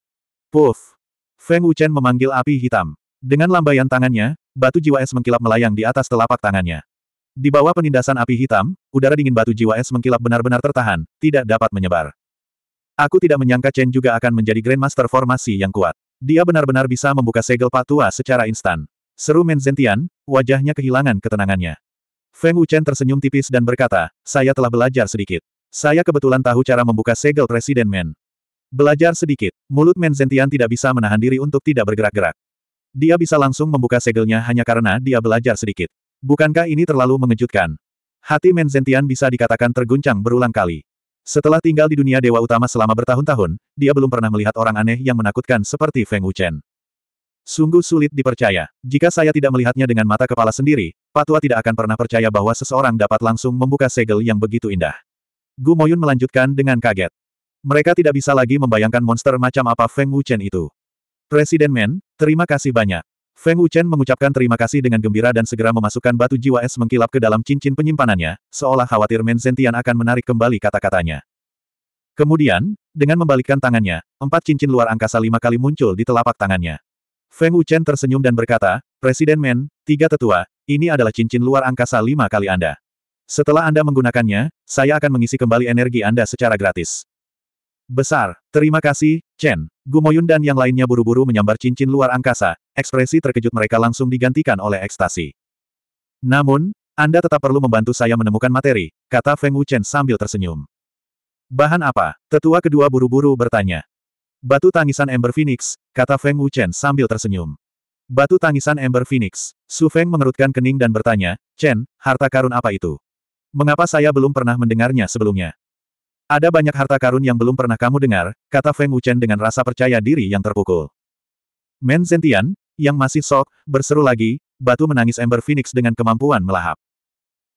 Puff! Feng Wuchen memanggil api hitam. Dengan lambaian tangannya, batu jiwa es mengkilap melayang di atas telapak tangannya. Di bawah penindasan api hitam, udara dingin batu jiwa es mengkilap benar-benar tertahan, tidak dapat menyebar. Aku tidak menyangka Chen juga akan menjadi Grandmaster formasi yang kuat. Dia benar-benar bisa membuka segel patua secara instan. Seru Men Zentian, wajahnya kehilangan ketenangannya. Feng Wuchen tersenyum tipis dan berkata, saya telah belajar sedikit. Saya kebetulan tahu cara membuka segel Presiden Men. Belajar sedikit, mulut Men Zentian tidak bisa menahan diri untuk tidak bergerak-gerak. Dia bisa langsung membuka segelnya hanya karena dia belajar sedikit. Bukankah ini terlalu mengejutkan? Hati Menzentian bisa dikatakan terguncang berulang kali. Setelah tinggal di dunia dewa utama selama bertahun-tahun, dia belum pernah melihat orang aneh yang menakutkan seperti Feng Wuchen. Sungguh sulit dipercaya. Jika saya tidak melihatnya dengan mata kepala sendiri, Patua tidak akan pernah percaya bahwa seseorang dapat langsung membuka segel yang begitu indah. Gu Moyun melanjutkan dengan kaget. Mereka tidak bisa lagi membayangkan monster macam apa Feng Wuchen itu. Presiden Men, terima kasih banyak. Feng Wuchen mengucapkan terima kasih dengan gembira dan segera memasukkan batu jiwa es mengkilap ke dalam cincin penyimpanannya, seolah khawatir Men Zentian akan menarik kembali kata-katanya. Kemudian, dengan membalikkan tangannya, empat cincin luar angkasa lima kali muncul di telapak tangannya. Feng Wuchen tersenyum dan berkata, Presiden Men, tiga tetua, ini adalah cincin luar angkasa lima kali Anda. Setelah Anda menggunakannya, saya akan mengisi kembali energi Anda secara gratis. Besar, terima kasih, Chen. Gumoyun dan yang lainnya buru-buru menyambar cincin luar angkasa, ekspresi terkejut mereka langsung digantikan oleh ekstasi. Namun, Anda tetap perlu membantu saya menemukan materi, kata Feng Wuchen sambil tersenyum. Bahan apa? Tetua kedua buru-buru bertanya. Batu tangisan Ember Phoenix, kata Feng Wuchen sambil tersenyum. Batu tangisan Ember Phoenix. Su Feng mengerutkan kening dan bertanya, Chen, harta karun apa itu? Mengapa saya belum pernah mendengarnya sebelumnya? Ada banyak harta karun yang belum pernah kamu dengar, kata Feng Wuchen dengan rasa percaya diri yang terpukul. Men Zentian, yang masih sok, berseru lagi, batu menangis Ember Phoenix dengan kemampuan melahap.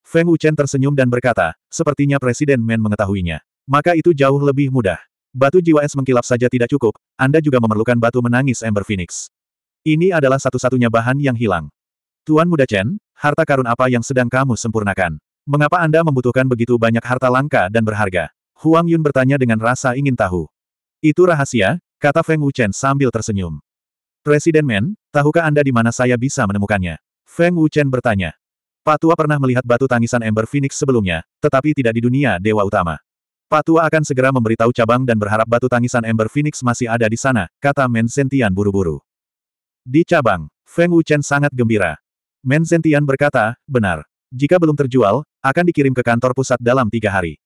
Feng Wuchen tersenyum dan berkata, sepertinya Presiden Men mengetahuinya. Maka itu jauh lebih mudah. Batu jiwa es mengkilap saja tidak cukup, Anda juga memerlukan batu menangis Ember Phoenix. Ini adalah satu-satunya bahan yang hilang. Tuan Muda Chen, harta karun apa yang sedang kamu sempurnakan? Mengapa Anda membutuhkan begitu banyak harta langka dan berharga? Huang Yun bertanya dengan rasa ingin tahu. Itu rahasia, kata Feng Wuchen sambil tersenyum. Presiden Men, tahukah Anda di mana saya bisa menemukannya? Feng Wuchen bertanya. Patua pernah melihat batu tangisan Ember Phoenix sebelumnya, tetapi tidak di dunia Dewa Utama. Patua akan segera memberitahu cabang dan berharap batu tangisan Ember Phoenix masih ada di sana, kata Men Sentian buru-buru. Di cabang, Feng Wuchen sangat gembira. Men Sentian berkata, benar. Jika belum terjual, akan dikirim ke kantor pusat dalam tiga hari.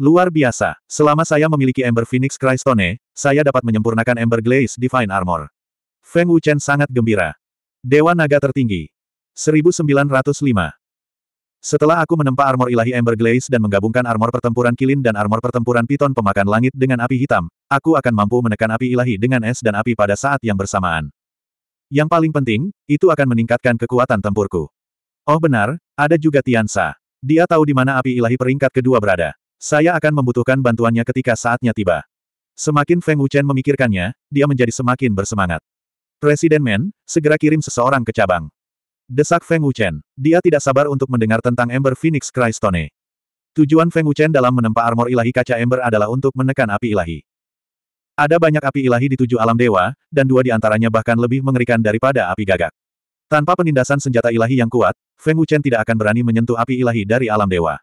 Luar biasa, selama saya memiliki Ember Phoenix Crystone, saya dapat menyempurnakan Ember Glaze Divine Armor. Feng Wuchen sangat gembira. Dewa Naga Tertinggi. 1905. Setelah aku menempa armor ilahi Ember Glaze dan menggabungkan armor pertempuran kilin dan armor pertempuran piton pemakan langit dengan api hitam, aku akan mampu menekan api ilahi dengan es dan api pada saat yang bersamaan. Yang paling penting, itu akan meningkatkan kekuatan tempurku. Oh benar, ada juga Tian Tiansa. Dia tahu di mana api ilahi peringkat kedua berada. Saya akan membutuhkan bantuannya ketika saatnya tiba. Semakin Feng Wuchen memikirkannya, dia menjadi semakin bersemangat. Presiden Men, segera kirim seseorang ke cabang. Desak Feng Wuchen. Dia tidak sabar untuk mendengar tentang Ember Phoenix Christone. Tujuan Feng Wuchen dalam menempa armor ilahi kaca Ember adalah untuk menekan api ilahi. Ada banyak api ilahi di tujuh alam dewa, dan dua di antaranya bahkan lebih mengerikan daripada api gagak. Tanpa penindasan senjata ilahi yang kuat, Feng Wuchen tidak akan berani menyentuh api ilahi dari alam dewa.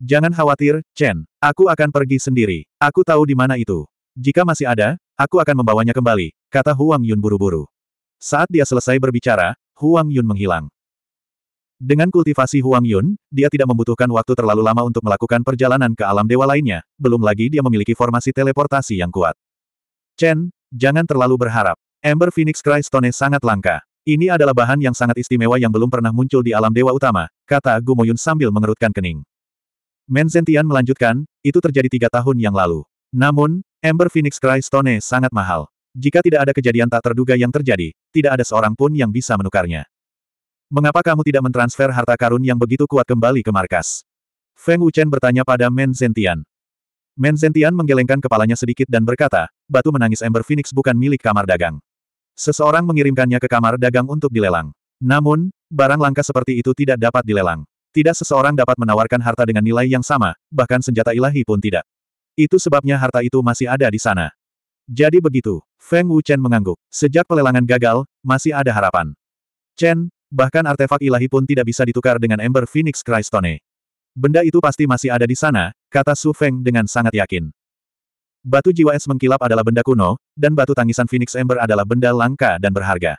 Jangan khawatir, Chen. Aku akan pergi sendiri. Aku tahu di mana itu. Jika masih ada, aku akan membawanya kembali, kata Huang Yun buru-buru. Saat dia selesai berbicara, Huang Yun menghilang. Dengan kultivasi Huang Yun, dia tidak membutuhkan waktu terlalu lama untuk melakukan perjalanan ke alam dewa lainnya, belum lagi dia memiliki formasi teleportasi yang kuat. Chen, jangan terlalu berharap. Ember Phoenix Crystone sangat langka. Ini adalah bahan yang sangat istimewa yang belum pernah muncul di alam dewa utama, kata Gumoyun sambil mengerutkan kening. Men Zentian melanjutkan, itu terjadi tiga tahun yang lalu. Namun, Ember Phoenix Cry Stone sangat mahal. Jika tidak ada kejadian tak terduga yang terjadi, tidak ada seorang pun yang bisa menukarnya. Mengapa kamu tidak mentransfer harta karun yang begitu kuat kembali ke markas? Feng Wuchen bertanya pada Men Zentian. Men Zentian menggelengkan kepalanya sedikit dan berkata, batu menangis Ember Phoenix bukan milik kamar dagang. Seseorang mengirimkannya ke kamar dagang untuk dilelang. Namun, barang langka seperti itu tidak dapat dilelang. Tidak seseorang dapat menawarkan harta dengan nilai yang sama, bahkan senjata ilahi pun tidak. Itu sebabnya harta itu masih ada di sana. Jadi begitu, Feng Wuchen mengangguk. Sejak pelelangan gagal, masih ada harapan. Chen, bahkan artefak ilahi pun tidak bisa ditukar dengan Ember Phoenix Christone. Benda itu pasti masih ada di sana, kata Su Feng dengan sangat yakin. Batu jiwa es mengkilap adalah benda kuno, dan batu tangisan Phoenix Ember adalah benda langka dan berharga.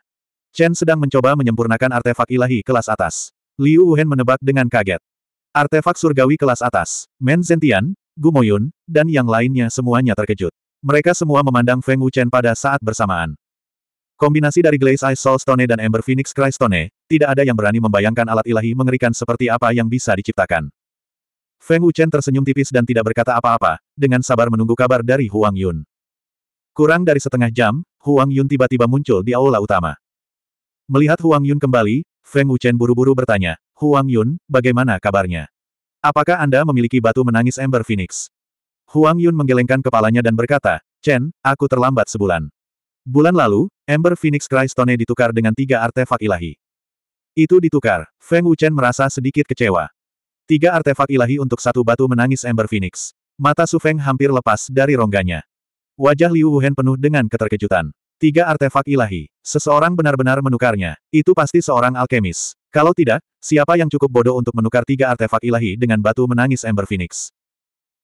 Chen sedang mencoba menyempurnakan artefak ilahi kelas atas. Liu Wuhan menebak dengan kaget. Artefak surgawi kelas atas, Men Zentian, Moyun, dan yang lainnya semuanya terkejut. Mereka semua memandang Feng Wuchen pada saat bersamaan. Kombinasi dari Glaze Ice Soul Stone dan Ember Phoenix Cry Stone, tidak ada yang berani membayangkan alat ilahi mengerikan seperti apa yang bisa diciptakan. Feng Wuchen tersenyum tipis dan tidak berkata apa-apa, dengan sabar menunggu kabar dari Huang Yun. Kurang dari setengah jam, Huang Yun tiba-tiba muncul di aula utama. Melihat Huang Yun kembali, Feng Wuchen buru-buru bertanya, Huang Yun, bagaimana kabarnya? Apakah Anda memiliki batu menangis Ember Phoenix? Huang Yun menggelengkan kepalanya dan berkata, Chen, aku terlambat sebulan. Bulan lalu, Ember Phoenix Christone ditukar dengan tiga artefak ilahi. Itu ditukar, Feng Wuchen merasa sedikit kecewa. Tiga artefak ilahi untuk satu batu menangis Ember Phoenix. Mata Su Feng hampir lepas dari rongganya. Wajah Liu Wuhen penuh dengan keterkejutan. Tiga artefak ilahi. Seseorang benar-benar menukarnya. Itu pasti seorang alkemis. Kalau tidak, siapa yang cukup bodoh untuk menukar tiga artefak ilahi dengan batu menangis Ember Phoenix?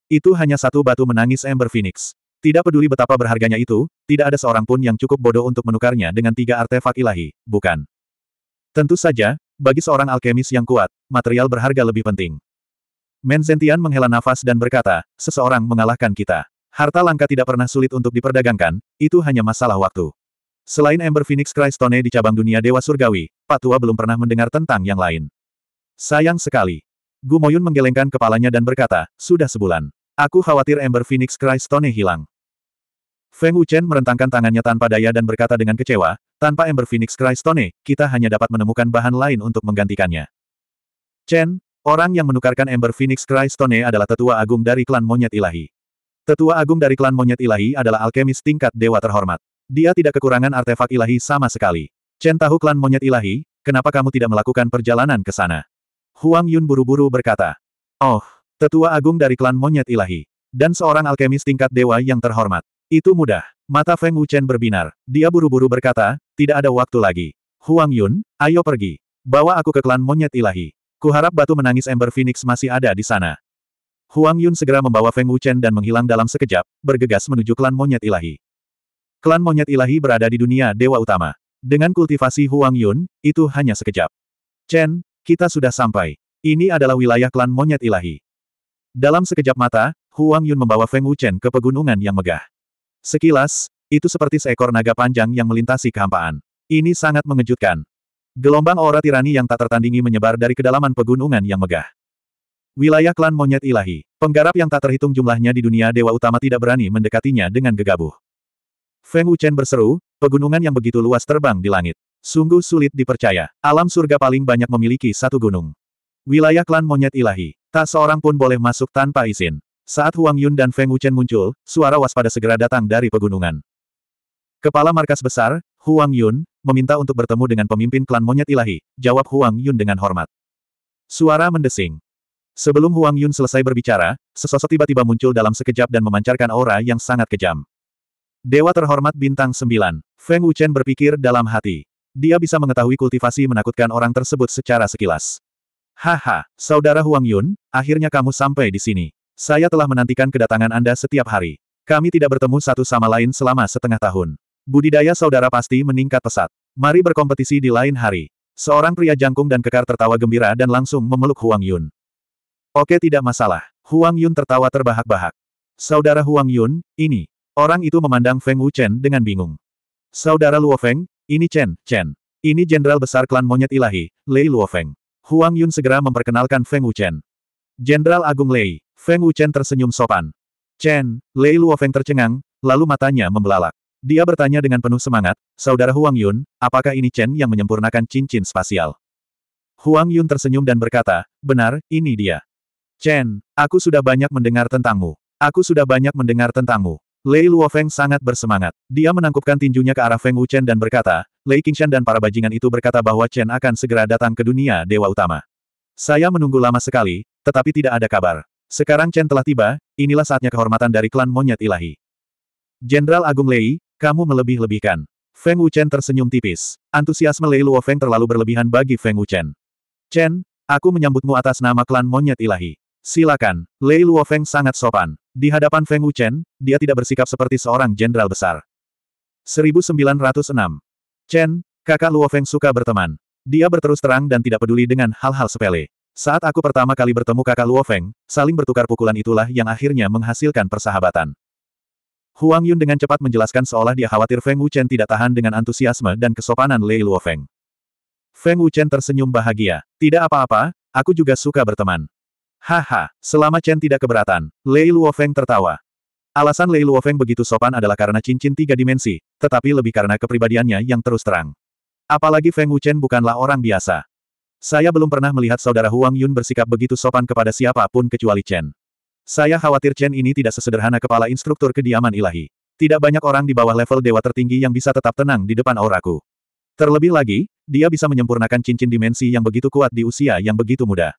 Itu hanya satu batu menangis Ember Phoenix. Tidak peduli betapa berharganya itu, tidak ada seorang pun yang cukup bodoh untuk menukarnya dengan tiga artefak ilahi, bukan? Tentu saja, bagi seorang alkemis yang kuat, material berharga lebih penting. Menzentian menghela nafas dan berkata, seseorang mengalahkan kita. Harta langka tidak pernah sulit untuk diperdagangkan, itu hanya masalah waktu. Selain Ember Phoenix Christone di cabang dunia Dewa Surgawi, Patua belum pernah mendengar tentang yang lain. Sayang sekali. Gumoyun menggelengkan kepalanya dan berkata, sudah sebulan. Aku khawatir Ember Phoenix Christone hilang. Feng Wuchen merentangkan tangannya tanpa daya dan berkata dengan kecewa, tanpa Ember Phoenix Christone, kita hanya dapat menemukan bahan lain untuk menggantikannya. Chen, orang yang menukarkan Ember Phoenix Christone adalah tetua agung dari klan monyet ilahi. Tetua agung dari klan monyet ilahi adalah alkemis tingkat dewa terhormat. Dia tidak kekurangan artefak ilahi sama sekali. Chen tahu klan monyet ilahi, kenapa kamu tidak melakukan perjalanan ke sana? Huang Yun buru-buru berkata. Oh, tetua agung dari klan monyet ilahi. Dan seorang alkemis tingkat dewa yang terhormat. Itu mudah. Mata Feng Wuchen berbinar. Dia buru-buru berkata, tidak ada waktu lagi. Huang Yun, ayo pergi. Bawa aku ke klan monyet ilahi. Kuharap batu menangis Ember Phoenix masih ada di sana. Huang Yun segera membawa Feng Wuchen dan menghilang dalam sekejap, bergegas menuju klan monyet ilahi. Klan monyet ilahi berada di dunia dewa utama. Dengan kultivasi Huang Yun, itu hanya sekejap. Chen, kita sudah sampai. Ini adalah wilayah klan monyet ilahi. Dalam sekejap mata, Huang Yun membawa Feng Wuchen ke pegunungan yang megah. Sekilas, itu seperti seekor naga panjang yang melintasi kehampaan. Ini sangat mengejutkan. Gelombang aura tirani yang tak tertandingi menyebar dari kedalaman pegunungan yang megah. Wilayah klan monyet ilahi. Penggarap yang tak terhitung jumlahnya di dunia dewa utama tidak berani mendekatinya dengan gegabah. Feng Wuchen berseru, pegunungan yang begitu luas terbang di langit. Sungguh sulit dipercaya. Alam surga paling banyak memiliki satu gunung. Wilayah klan monyet ilahi. Tak seorang pun boleh masuk tanpa izin. Saat Huang Yun dan Feng Wuchen muncul, suara waspada segera datang dari pegunungan. Kepala markas besar, Huang Yun, meminta untuk bertemu dengan pemimpin klan monyet ilahi, jawab Huang Yun dengan hormat. Suara mendesing. Sebelum Huang Yun selesai berbicara, sesosok tiba-tiba muncul dalam sekejap dan memancarkan aura yang sangat kejam. Dewa terhormat bintang 9. Feng Wuchen berpikir dalam hati. Dia bisa mengetahui kultivasi menakutkan orang tersebut secara sekilas. Haha, saudara Huang Yun, akhirnya kamu sampai di sini. Saya telah menantikan kedatangan Anda setiap hari. Kami tidak bertemu satu sama lain selama setengah tahun. Budidaya saudara pasti meningkat pesat. Mari berkompetisi di lain hari. Seorang pria jangkung dan kekar tertawa gembira dan langsung memeluk Huang Yun. Oke tidak masalah. Huang Yun tertawa terbahak-bahak. Saudara Huang Yun, ini. Orang itu memandang Feng Wu Chen dengan bingung. Saudara Luo Feng, ini Chen, Chen. Ini jenderal besar klan monyet ilahi, Lei Luo Feng. Huang Yun segera memperkenalkan Feng Wu Chen. Jenderal Agung Lei, Feng Wu Chen tersenyum sopan. Chen, Lei Luo Feng tercengang, lalu matanya membelalak. Dia bertanya dengan penuh semangat, Saudara Huang Yun, apakah ini Chen yang menyempurnakan cincin spasial? Huang Yun tersenyum dan berkata, benar, ini dia. Chen, aku sudah banyak mendengar tentangmu. Aku sudah banyak mendengar tentangmu. Lei Luofeng sangat bersemangat. Dia menangkupkan tinjunya ke arah Feng Wuchen dan berkata, Lei Qingshan dan para bajingan itu berkata bahwa Chen akan segera datang ke dunia Dewa Utama. Saya menunggu lama sekali, tetapi tidak ada kabar. Sekarang Chen telah tiba, inilah saatnya kehormatan dari klan monyet ilahi. Jenderal Agung Lei, kamu melebih-lebihkan. Feng Wuchen tersenyum tipis. Antusiasme Lei Luofeng terlalu berlebihan bagi Feng Wuchen. Chen, aku menyambutmu atas nama klan monyet ilahi. Silakan, Lei Luofeng sangat sopan. Di hadapan Feng Wuchen, dia tidak bersikap seperti seorang jenderal besar. 1906. Chen, kakak Luofeng suka berteman. Dia berterus terang dan tidak peduli dengan hal-hal sepele. Saat aku pertama kali bertemu kakak Luofeng, saling bertukar pukulan itulah yang akhirnya menghasilkan persahabatan. Huang Yun dengan cepat menjelaskan seolah dia khawatir Feng Wuchen tidak tahan dengan antusiasme dan kesopanan Lei Luofeng. Feng Wuchen tersenyum bahagia. Tidak apa-apa, aku juga suka berteman. Haha, selama Chen tidak keberatan, Lei Luofeng tertawa. Alasan Lei Luofeng begitu sopan adalah karena cincin tiga dimensi, tetapi lebih karena kepribadiannya yang terus terang. Apalagi Feng Wuchen bukanlah orang biasa. Saya belum pernah melihat saudara Huang Yun bersikap begitu sopan kepada siapapun kecuali Chen. Saya khawatir Chen ini tidak sesederhana kepala instruktur kediaman ilahi. Tidak banyak orang di bawah level dewa tertinggi yang bisa tetap tenang di depan auraku. Terlebih lagi, dia bisa menyempurnakan cincin dimensi yang begitu kuat di usia yang begitu muda.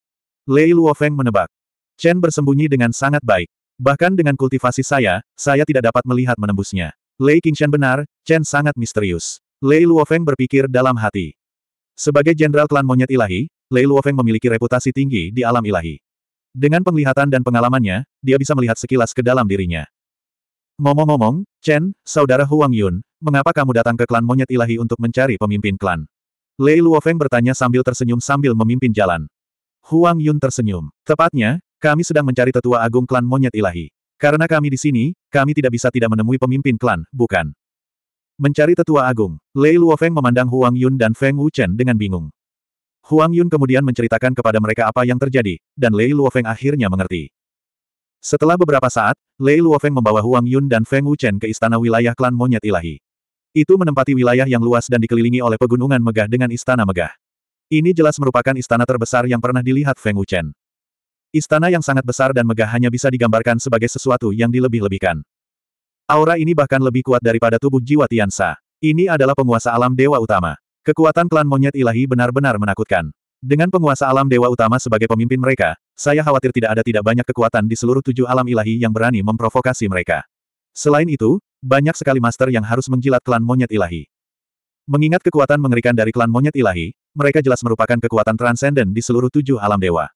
Lei Luofeng menebak. Chen bersembunyi dengan sangat baik. Bahkan dengan kultivasi saya, saya tidak dapat melihat menembusnya. Lei Qingshan benar, Chen sangat misterius. Lei Luofeng berpikir dalam hati. Sebagai jenderal klan monyet ilahi, Lei Luofeng memiliki reputasi tinggi di alam ilahi. Dengan penglihatan dan pengalamannya, dia bisa melihat sekilas ke dalam dirinya. Ngomong-ngomong, Chen, saudara Huang Yun, mengapa kamu datang ke klan monyet ilahi untuk mencari pemimpin klan? Lei Luofeng bertanya sambil tersenyum sambil memimpin jalan. Huang Yun tersenyum. Tepatnya, kami sedang mencari tetua agung klan monyet ilahi. Karena kami di sini, kami tidak bisa tidak menemui pemimpin klan, bukan? Mencari tetua agung, Lei Luofeng memandang Huang Yun dan Feng Wuchen dengan bingung. Huang Yun kemudian menceritakan kepada mereka apa yang terjadi, dan Lei Luofeng akhirnya mengerti. Setelah beberapa saat, Lei Luofeng membawa Huang Yun dan Feng Wuchen ke istana wilayah klan monyet ilahi. Itu menempati wilayah yang luas dan dikelilingi oleh pegunungan megah dengan istana megah. Ini jelas merupakan istana terbesar yang pernah dilihat Feng Wuchen. Istana yang sangat besar dan megah hanya bisa digambarkan sebagai sesuatu yang dilebih-lebihkan. Aura ini bahkan lebih kuat daripada tubuh jiwa Tiansa. Ini adalah penguasa alam dewa utama. Kekuatan klan monyet ilahi benar-benar menakutkan. Dengan penguasa alam dewa utama sebagai pemimpin mereka, saya khawatir tidak ada tidak banyak kekuatan di seluruh tujuh alam ilahi yang berani memprovokasi mereka. Selain itu, banyak sekali master yang harus menjilat klan monyet ilahi. Mengingat kekuatan mengerikan dari klan monyet ilahi, mereka jelas merupakan kekuatan transenden di seluruh tujuh alam dewa.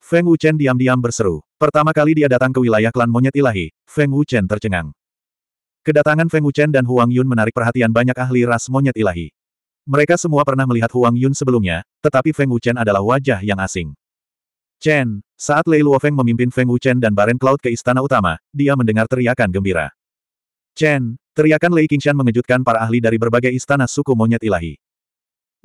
Feng Wuchen diam-diam berseru. Pertama kali dia datang ke wilayah klan monyet ilahi, Feng Wuchen tercengang. Kedatangan Feng Wuchen dan Huang Yun menarik perhatian banyak ahli ras monyet ilahi. Mereka semua pernah melihat Huang Yun sebelumnya, tetapi Feng Wuchen adalah wajah yang asing. Chen, saat Lei Luo Feng memimpin Feng Wuchen dan Baren Cloud ke istana utama, dia mendengar teriakan gembira. Chen, teriakan Lei Qingshan mengejutkan para ahli dari berbagai istana suku monyet ilahi.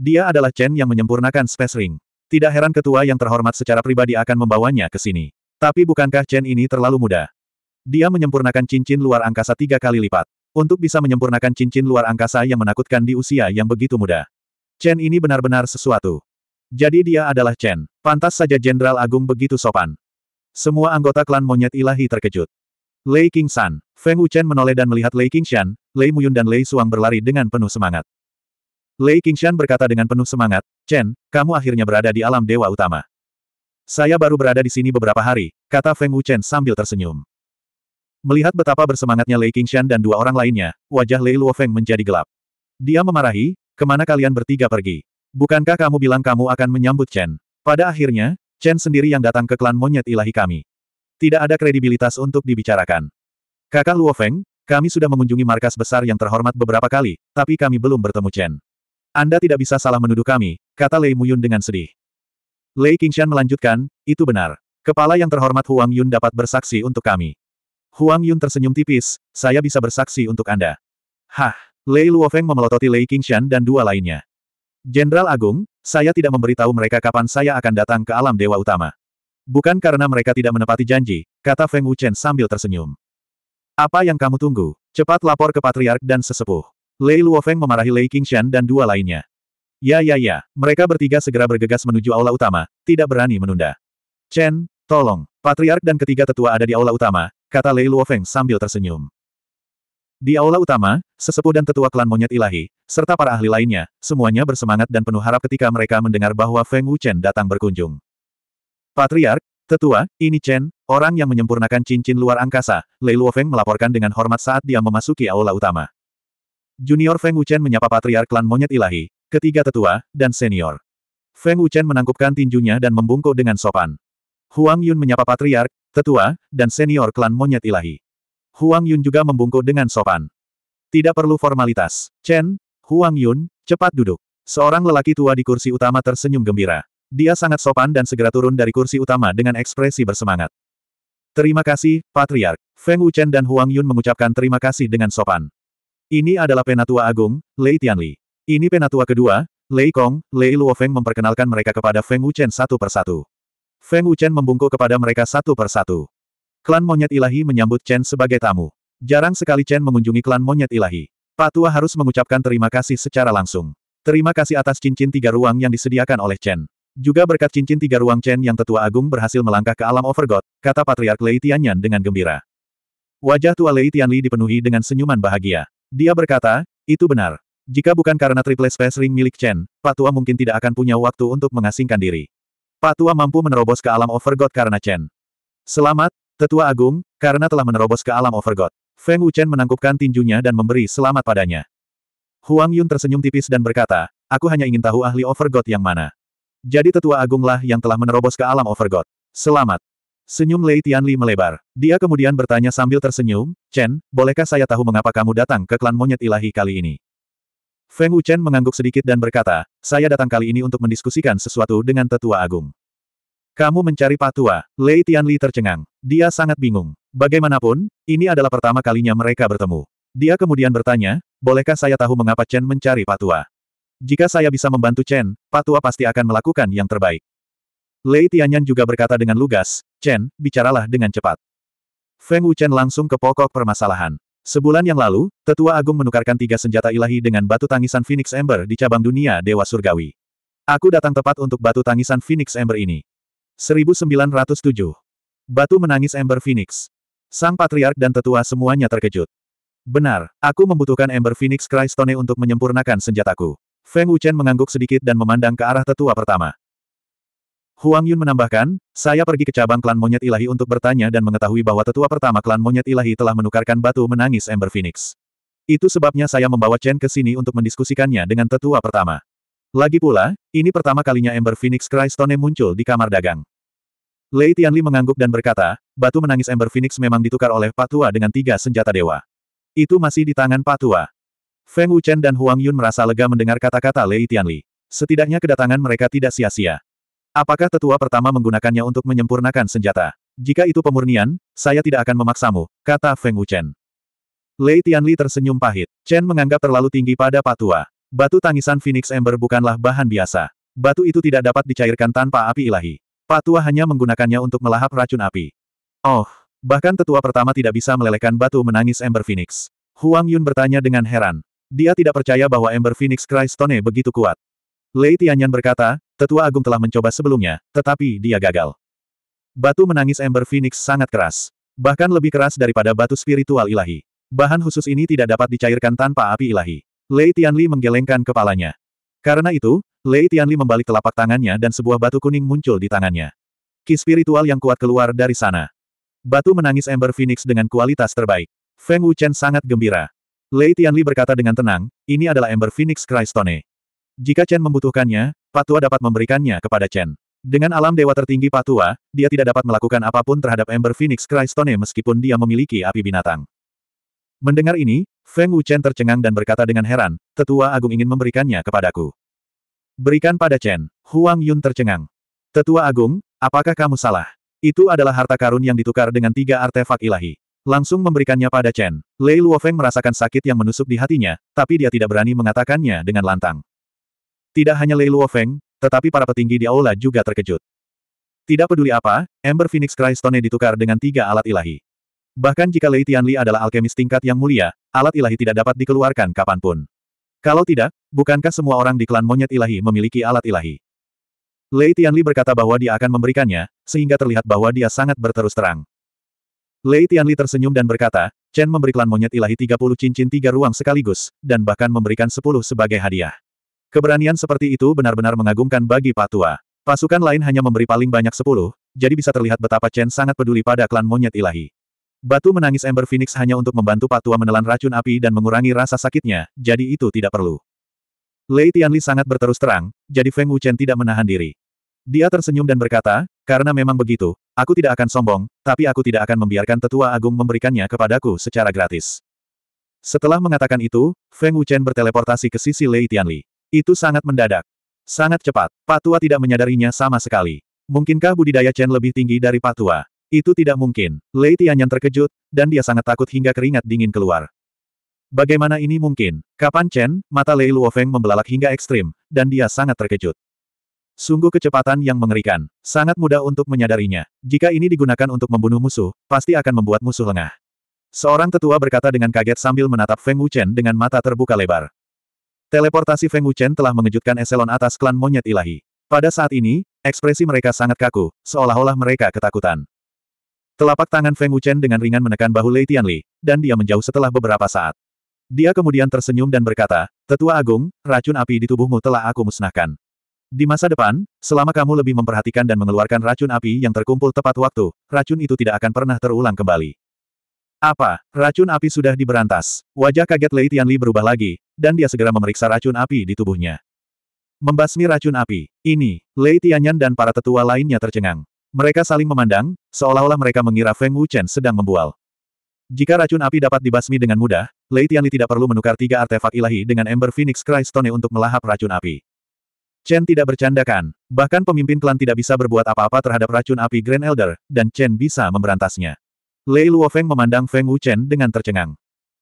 Dia adalah Chen yang menyempurnakan Space Ring. Tidak heran ketua yang terhormat secara pribadi akan membawanya ke sini. Tapi bukankah Chen ini terlalu muda? Dia menyempurnakan cincin luar angkasa tiga kali lipat. Untuk bisa menyempurnakan cincin luar angkasa yang menakutkan di usia yang begitu muda. Chen ini benar-benar sesuatu. Jadi dia adalah Chen. Pantas saja Jenderal Agung begitu sopan. Semua anggota klan monyet ilahi terkejut. Lei Qingshan, Feng Wuchen menoleh dan melihat Lei Qingshan, Lei Muyun dan Lei Suang berlari dengan penuh semangat. Lei Qingshan berkata dengan penuh semangat, Chen, kamu akhirnya berada di alam dewa utama. Saya baru berada di sini beberapa hari, kata Feng Wuchen sambil tersenyum. Melihat betapa bersemangatnya Lei Qingshan dan dua orang lainnya, wajah Lei Luofeng menjadi gelap. Dia memarahi, kemana kalian bertiga pergi? Bukankah kamu bilang kamu akan menyambut Chen? Pada akhirnya, Chen sendiri yang datang ke klan monyet ilahi kami. Tidak ada kredibilitas untuk dibicarakan. Kakak Luofeng, kami sudah mengunjungi markas besar yang terhormat beberapa kali, tapi kami belum bertemu Chen. Anda tidak bisa salah menuduh kami, kata Lei Muyun dengan sedih. Lei Qingshan melanjutkan, itu benar. Kepala yang terhormat Huang Yun dapat bersaksi untuk kami. Huang Yun tersenyum tipis, saya bisa bersaksi untuk Anda. Hah, Lei Luofeng memelototi Lei Qingshan dan dua lainnya. Jenderal Agung, saya tidak memberitahu mereka kapan saya akan datang ke alam Dewa Utama. Bukan karena mereka tidak menepati janji, kata Feng Wuchen sambil tersenyum. Apa yang kamu tunggu? Cepat lapor ke Patriark dan sesepuh. Lei Luofeng memarahi Lei Qingshan dan dua lainnya. Ya ya ya, mereka bertiga segera bergegas menuju aula utama, tidak berani menunda. Chen, tolong, patriark dan ketiga tetua ada di aula utama, kata Lei Luofeng sambil tersenyum. Di aula utama, sesepuh dan tetua klan monyet ilahi, serta para ahli lainnya, semuanya bersemangat dan penuh harap ketika mereka mendengar bahwa Feng Wuchen datang berkunjung. Patriark, tetua, ini Chen, orang yang menyempurnakan cincin luar angkasa, Lei Luofeng melaporkan dengan hormat saat dia memasuki aula utama. Junior Feng Wuchen menyapa patriark klan monyet ilahi, ketiga tetua, dan senior. Feng Wuchen menangkupkan tinjunya dan membungkuk dengan sopan. Huang Yun menyapa patriark, tetua, dan senior klan monyet ilahi. Huang Yun juga membungkuk dengan sopan. Tidak perlu formalitas. Chen, Huang Yun, cepat duduk. Seorang lelaki tua di kursi utama tersenyum gembira. Dia sangat sopan dan segera turun dari kursi utama dengan ekspresi bersemangat. Terima kasih, Patriark. Feng Wuchen dan Huang Yun mengucapkan terima kasih dengan sopan. Ini adalah penatua agung, Lei Tianli. Ini penatua kedua, Lei Kong, Lei Luofeng memperkenalkan mereka kepada Feng Wuchen satu persatu. Feng Wuchen membungkuk kepada mereka satu persatu. Klan Monyet Ilahi menyambut Chen sebagai tamu. Jarang sekali Chen mengunjungi klan Monyet Ilahi. Patua harus mengucapkan terima kasih secara langsung. Terima kasih atas cincin tiga ruang yang disediakan oleh Chen. Juga berkat cincin tiga ruang Chen yang tetua agung berhasil melangkah ke alam Overgod, kata Patriark Lei Tianyan dengan gembira. Wajah tua Lei Tianli dipenuhi dengan senyuman bahagia. Dia berkata, itu benar. Jika bukan karena triple space ring milik Chen, Pak Tua mungkin tidak akan punya waktu untuk mengasingkan diri. Pak Tua mampu menerobos ke alam Overgod karena Chen. Selamat, Tetua Agung, karena telah menerobos ke alam Overgod. Feng Wuchen menangkupkan tinjunya dan memberi selamat padanya. Huang Yun tersenyum tipis dan berkata, aku hanya ingin tahu ahli Overgod yang mana. Jadi Tetua Agunglah yang telah menerobos ke alam Overgod. Selamat. Senyum Lei Tianli melebar. Dia kemudian bertanya sambil tersenyum, Chen, bolehkah saya tahu mengapa kamu datang ke klan monyet ilahi kali ini? Feng Wuchen mengangguk sedikit dan berkata, saya datang kali ini untuk mendiskusikan sesuatu dengan tetua agung. Kamu mencari patua, Lei Tianli tercengang. Dia sangat bingung. Bagaimanapun, ini adalah pertama kalinya mereka bertemu. Dia kemudian bertanya, bolehkah saya tahu mengapa Chen mencari patua? Jika saya bisa membantu Chen, patua pasti akan melakukan yang terbaik. Lei Tianyan juga berkata dengan lugas, Chen, bicaralah dengan cepat. Feng Wuchen langsung ke pokok permasalahan. Sebulan yang lalu, Tetua Agung menukarkan tiga senjata ilahi dengan batu tangisan Phoenix Ember di cabang dunia Dewa Surgawi. Aku datang tepat untuk batu tangisan Phoenix Ember ini. 1907. Batu menangis Ember Phoenix. Sang Patriark dan Tetua semuanya terkejut. Benar, aku membutuhkan Ember Phoenix Christone untuk menyempurnakan senjataku. Feng Wuchen mengangguk sedikit dan memandang ke arah tetua pertama. Huang Yun menambahkan, saya pergi ke cabang klan monyet ilahi untuk bertanya dan mengetahui bahwa tetua pertama klan monyet ilahi telah menukarkan batu menangis Ember Phoenix. Itu sebabnya saya membawa Chen ke sini untuk mendiskusikannya dengan tetua pertama. Lagi pula, ini pertama kalinya Ember Phoenix Crystone muncul di kamar dagang. Lei Tianli mengangguk dan berkata, batu menangis Ember Phoenix memang ditukar oleh Patua dengan tiga senjata dewa. Itu masih di tangan Patua. Feng Wuchen dan Huang Yun merasa lega mendengar kata-kata Lei Tianli. Setidaknya kedatangan mereka tidak sia-sia. Apakah tetua pertama menggunakannya untuk menyempurnakan senjata? Jika itu pemurnian, saya tidak akan memaksamu, kata Feng Wuchen. Lei Tianli tersenyum pahit. Chen menganggap terlalu tinggi pada patua. Batu tangisan Phoenix Ember bukanlah bahan biasa. Batu itu tidak dapat dicairkan tanpa api ilahi. Patua hanya menggunakannya untuk melahap racun api. Oh, bahkan tetua pertama tidak bisa melelehkan batu menangis Ember Phoenix. Huang Yun bertanya dengan heran. Dia tidak percaya bahwa Ember Phoenix Crystone begitu kuat. Lei Tianyan berkata, Tetua Agung telah mencoba sebelumnya, tetapi dia gagal. Batu menangis Ember Phoenix sangat keras. Bahkan lebih keras daripada batu spiritual ilahi. Bahan khusus ini tidak dapat dicairkan tanpa api ilahi. Lei Tianli menggelengkan kepalanya. Karena itu, Lei Tianli membalik telapak tangannya dan sebuah batu kuning muncul di tangannya. Ki spiritual yang kuat keluar dari sana. Batu menangis Ember Phoenix dengan kualitas terbaik. Feng Wuchen sangat gembira. Lei Tianli berkata dengan tenang, ini adalah Ember Phoenix Christone. Jika Chen membutuhkannya, Patua dapat memberikannya kepada Chen. Dengan alam dewa tertinggi Patua, dia tidak dapat melakukan apapun terhadap Ember Phoenix Crystone meskipun dia memiliki api binatang. Mendengar ini, Feng Wuchen tercengang dan berkata dengan heran, Tetua Agung ingin memberikannya kepadaku. Berikan pada Chen. Huang Yun tercengang. Tetua Agung, apakah kamu salah? Itu adalah harta karun yang ditukar dengan tiga artefak ilahi. Langsung memberikannya pada Chen. Lei Luofeng merasakan sakit yang menusuk di hatinya, tapi dia tidak berani mengatakannya dengan lantang. Tidak hanya Lei Luofeng, tetapi para petinggi di aula juga terkejut. Tidak peduli apa, Ember Phoenix Crystone ditukar dengan tiga alat ilahi. Bahkan jika Lei Tianli adalah alkemis tingkat yang mulia, alat ilahi tidak dapat dikeluarkan kapanpun. Kalau tidak, bukankah semua orang di klan monyet ilahi memiliki alat ilahi? Lei Tianli berkata bahwa dia akan memberikannya, sehingga terlihat bahwa dia sangat berterus terang. Lei Tianli tersenyum dan berkata, Chen memberi klan monyet ilahi 30 cincin tiga ruang sekaligus, dan bahkan memberikan 10 sebagai hadiah. Keberanian seperti itu benar-benar mengagumkan bagi Patua. Pasukan lain hanya memberi paling banyak sepuluh, jadi bisa terlihat betapa Chen sangat peduli pada klan monyet ilahi. Batu menangis Ember Phoenix hanya untuk membantu Patua menelan racun api dan mengurangi rasa sakitnya, jadi itu tidak perlu. Lei Tianli sangat berterus terang, jadi Feng Wuchen tidak menahan diri. Dia tersenyum dan berkata, karena memang begitu, aku tidak akan sombong, tapi aku tidak akan membiarkan tetua agung memberikannya kepadaku secara gratis. Setelah mengatakan itu, Feng Wuchen berteleportasi ke sisi Lei Tianli. Itu sangat mendadak. Sangat cepat. Patua tidak menyadarinya sama sekali. Mungkinkah budidaya Chen lebih tinggi dari Patua? Itu tidak mungkin. Lei Tianyan terkejut, dan dia sangat takut hingga keringat dingin keluar. Bagaimana ini mungkin? Kapan Chen? Mata Lei Luofeng membelalak hingga ekstrim, dan dia sangat terkejut. Sungguh kecepatan yang mengerikan. Sangat mudah untuk menyadarinya. Jika ini digunakan untuk membunuh musuh, pasti akan membuat musuh lengah. Seorang tetua berkata dengan kaget sambil menatap Feng Wuchen dengan mata terbuka lebar. Teleportasi Feng Wuchen telah mengejutkan eselon atas klan monyet ilahi. Pada saat ini, ekspresi mereka sangat kaku, seolah-olah mereka ketakutan. Telapak tangan Feng Wuchen dengan ringan menekan bahu Lei Tianli, dan dia menjauh setelah beberapa saat. Dia kemudian tersenyum dan berkata, Tetua Agung, racun api di tubuhmu telah aku musnahkan. Di masa depan, selama kamu lebih memperhatikan dan mengeluarkan racun api yang terkumpul tepat waktu, racun itu tidak akan pernah terulang kembali. Apa, racun api sudah diberantas? Wajah kaget Lei Tianli berubah lagi, dan dia segera memeriksa racun api di tubuhnya. Membasmi racun api. Ini, Lei Tianyan dan para tetua lainnya tercengang. Mereka saling memandang, seolah-olah mereka mengira Feng Wuchen sedang membual. Jika racun api dapat dibasmi dengan mudah, Lei Tianli tidak perlu menukar tiga artefak ilahi dengan Ember Phoenix Crystone untuk melahap racun api. Chen tidak bercandakan, bahkan pemimpin klan tidak bisa berbuat apa-apa terhadap racun api Grand Elder, dan Chen bisa memberantasnya. Lei Luofeng memandang Feng Wuchen dengan tercengang.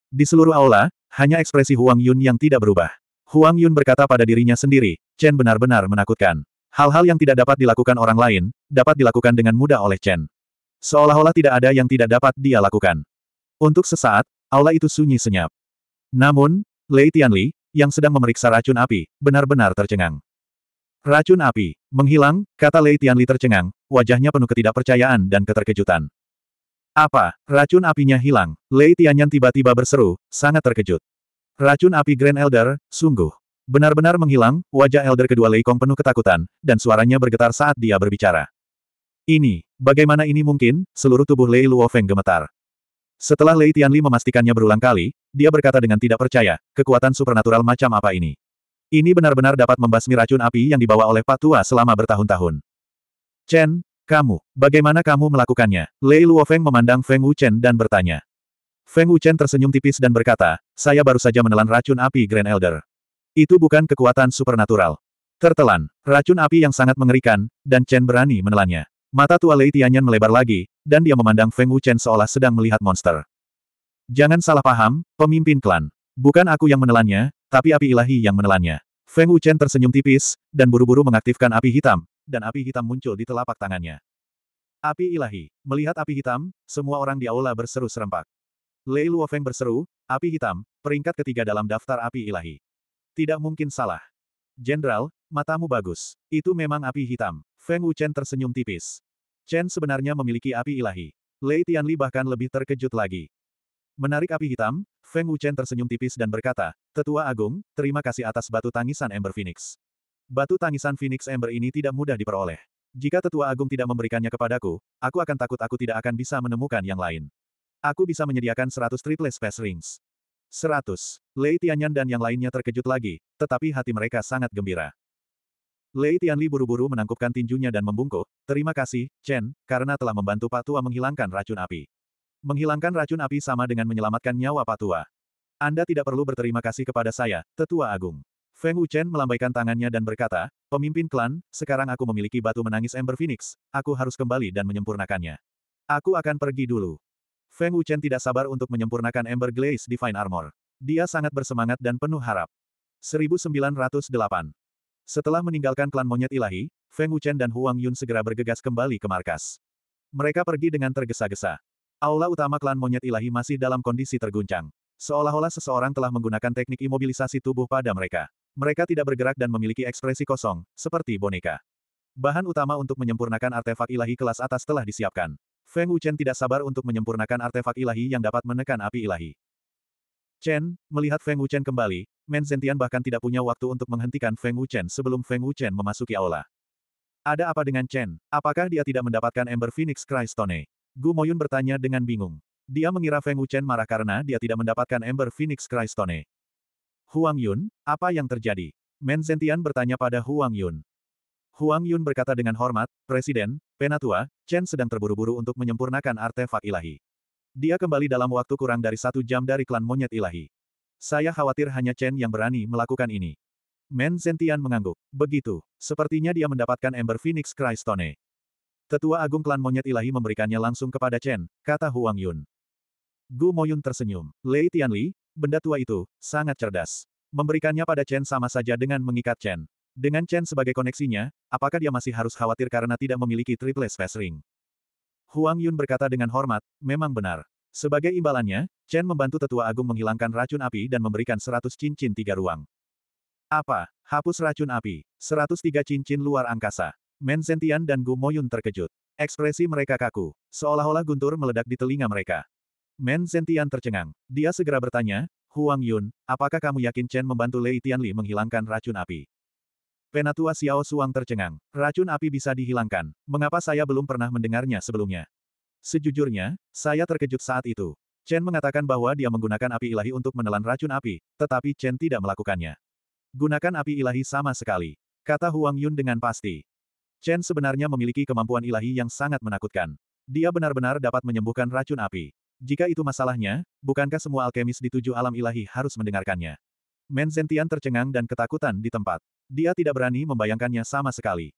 Di seluruh aula, hanya ekspresi Huang Yun yang tidak berubah. Huang Yun berkata pada dirinya sendiri, Chen benar-benar menakutkan. Hal-hal yang tidak dapat dilakukan orang lain, dapat dilakukan dengan mudah oleh Chen. Seolah-olah tidak ada yang tidak dapat dia lakukan. Untuk sesaat, aula itu sunyi senyap. Namun, Lei Tianli, yang sedang memeriksa racun api, benar-benar tercengang. Racun api, menghilang, kata Lei Tianli tercengang, wajahnya penuh ketidakpercayaan dan keterkejutan. Apa? Racun apinya hilang. Lei Tianyan tiba-tiba berseru, sangat terkejut. Racun api Grand Elder, sungguh. Benar-benar menghilang, wajah Elder kedua Lei Kong penuh ketakutan, dan suaranya bergetar saat dia berbicara. Ini, bagaimana ini mungkin, seluruh tubuh Lei Luofeng gemetar. Setelah Lei Tianli memastikannya berulang kali, dia berkata dengan tidak percaya, kekuatan supernatural macam apa ini? Ini benar-benar dapat membasmi racun api yang dibawa oleh Patua selama bertahun-tahun. Chen, kamu, bagaimana kamu melakukannya? Lei Luofeng memandang Feng Wuchen dan bertanya. Feng Wuchen tersenyum tipis dan berkata, saya baru saja menelan racun api Grand Elder. Itu bukan kekuatan supernatural. Tertelan, racun api yang sangat mengerikan, dan Chen berani menelannya. Mata tua Lei Tianyan melebar lagi, dan dia memandang Feng Wuchen seolah sedang melihat monster. Jangan salah paham, pemimpin klan. Bukan aku yang menelannya, tapi api ilahi yang menelannya. Feng Wuchen tersenyum tipis, dan buru-buru mengaktifkan api hitam, dan api hitam muncul di telapak tangannya. Api ilahi. Melihat api hitam, semua orang di aula berseru serempak. Lei Luofeng berseru, api hitam, peringkat ketiga dalam daftar api ilahi. Tidak mungkin salah. Jenderal, matamu bagus. Itu memang api hitam. Feng Wuchen tersenyum tipis. Chen sebenarnya memiliki api ilahi. Lei Tianli bahkan lebih terkejut lagi. Menarik api hitam, Feng Wuchen tersenyum tipis dan berkata, Tetua Agung, terima kasih atas batu tangisan Ember Phoenix. Batu tangisan Phoenix Ember ini tidak mudah diperoleh. Jika tetua agung tidak memberikannya kepadaku, aku akan takut aku tidak akan bisa menemukan yang lain. Aku bisa menyediakan 100 triple space rings. 100. Lei Tianyan dan yang lainnya terkejut lagi, tetapi hati mereka sangat gembira. Lei Tianli buru-buru menangkupkan tinjunya dan membungkuk, terima kasih, Chen, karena telah membantu Pak Tua menghilangkan racun api. Menghilangkan racun api sama dengan menyelamatkan nyawa Pak Tua. Anda tidak perlu berterima kasih kepada saya, Tetua Agung. Feng Wuchen melambaikan tangannya dan berkata, Pemimpin klan, sekarang aku memiliki batu menangis Ember Phoenix, aku harus kembali dan menyempurnakannya. Aku akan pergi dulu. Feng Wuchen tidak sabar untuk menyempurnakan Ember Glaze Divine Armor. Dia sangat bersemangat dan penuh harap. 1908 Setelah meninggalkan klan monyet ilahi, Feng Wuchen dan Huang Yun segera bergegas kembali ke markas. Mereka pergi dengan tergesa-gesa. Aula utama klan monyet ilahi masih dalam kondisi terguncang. Seolah-olah seseorang telah menggunakan teknik imobilisasi tubuh pada mereka. Mereka tidak bergerak dan memiliki ekspresi kosong, seperti boneka. Bahan utama untuk menyempurnakan artefak ilahi kelas atas telah disiapkan. Feng Wuchen tidak sabar untuk menyempurnakan artefak ilahi yang dapat menekan api ilahi. Chen, melihat Feng Wuchen kembali, Men Zentian bahkan tidak punya waktu untuk menghentikan Feng Wuchen sebelum Feng Wuchen memasuki aula. Ada apa dengan Chen? Apakah dia tidak mendapatkan Ember Phoenix Crystone? Gu Moyun bertanya dengan bingung. Dia mengira Feng Wuchen marah karena dia tidak mendapatkan Ember Phoenix Crystone. Huang Yun, apa yang terjadi? Men Zentian bertanya pada Huang Yun. Huang Yun berkata dengan hormat, Presiden, Penatua, Chen sedang terburu-buru untuk menyempurnakan artefak ilahi. Dia kembali dalam waktu kurang dari satu jam dari klan monyet ilahi. Saya khawatir hanya Chen yang berani melakukan ini. Men Zentian mengangguk. Begitu, sepertinya dia mendapatkan Ember Phoenix Christone. Tetua Agung Klan Monyet Ilahi memberikannya langsung kepada Chen, kata Huang Yun. Gu Moyun tersenyum. Lei Tianli, benda tua itu, sangat cerdas. Memberikannya pada Chen sama saja dengan mengikat Chen. Dengan Chen sebagai koneksinya, apakah dia masih harus khawatir karena tidak memiliki triple space ring? Huang Yun berkata dengan hormat, memang benar. Sebagai imbalannya, Chen membantu tetua agung menghilangkan racun api dan memberikan seratus cincin tiga ruang. Apa? Hapus racun api. Seratus tiga cincin luar angkasa. Men Sentian dan Gu Moyun terkejut. Ekspresi mereka kaku, seolah-olah guntur meledak di telinga mereka. Men Zentian tercengang. Dia segera bertanya, Huang Yun, apakah kamu yakin Chen membantu Lei Tianli menghilangkan racun api? Penatua Xiao Suang tercengang. Racun api bisa dihilangkan. Mengapa saya belum pernah mendengarnya sebelumnya? Sejujurnya, saya terkejut saat itu. Chen mengatakan bahwa dia menggunakan api ilahi untuk menelan racun api, tetapi Chen tidak melakukannya. Gunakan api ilahi sama sekali. Kata Huang Yun dengan pasti. Chen sebenarnya memiliki kemampuan ilahi yang sangat menakutkan. Dia benar-benar dapat menyembuhkan racun api. Jika itu masalahnya, bukankah semua alkemis di tujuh alam ilahi harus mendengarkannya? Zentian tercengang dan ketakutan di tempat. Dia tidak berani membayangkannya sama sekali.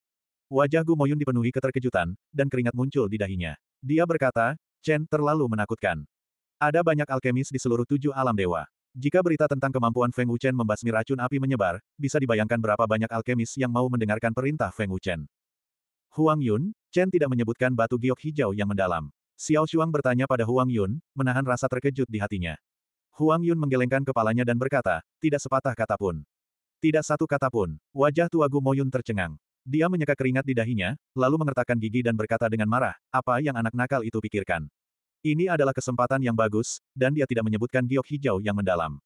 Wajah Gu Moyun dipenuhi keterkejutan, dan keringat muncul di dahinya. Dia berkata, Chen terlalu menakutkan. Ada banyak alkemis di seluruh tujuh alam dewa. Jika berita tentang kemampuan Feng Wuchen membasmi racun api menyebar, bisa dibayangkan berapa banyak alkemis yang mau mendengarkan perintah Feng Wuchen. Huang Yun, Chen tidak menyebutkan batu giok hijau yang mendalam. Xiao Shuang bertanya pada Huang Yun, menahan rasa terkejut di hatinya. Huang Yun menggelengkan kepalanya dan berkata, tidak sepatah kata pun. Tidak satu kata pun, wajah tua Moyun Moyun tercengang. Dia menyeka keringat di dahinya, lalu mengertakkan gigi dan berkata dengan marah, apa yang anak nakal itu pikirkan. Ini adalah kesempatan yang bagus, dan dia tidak menyebutkan giok hijau yang mendalam.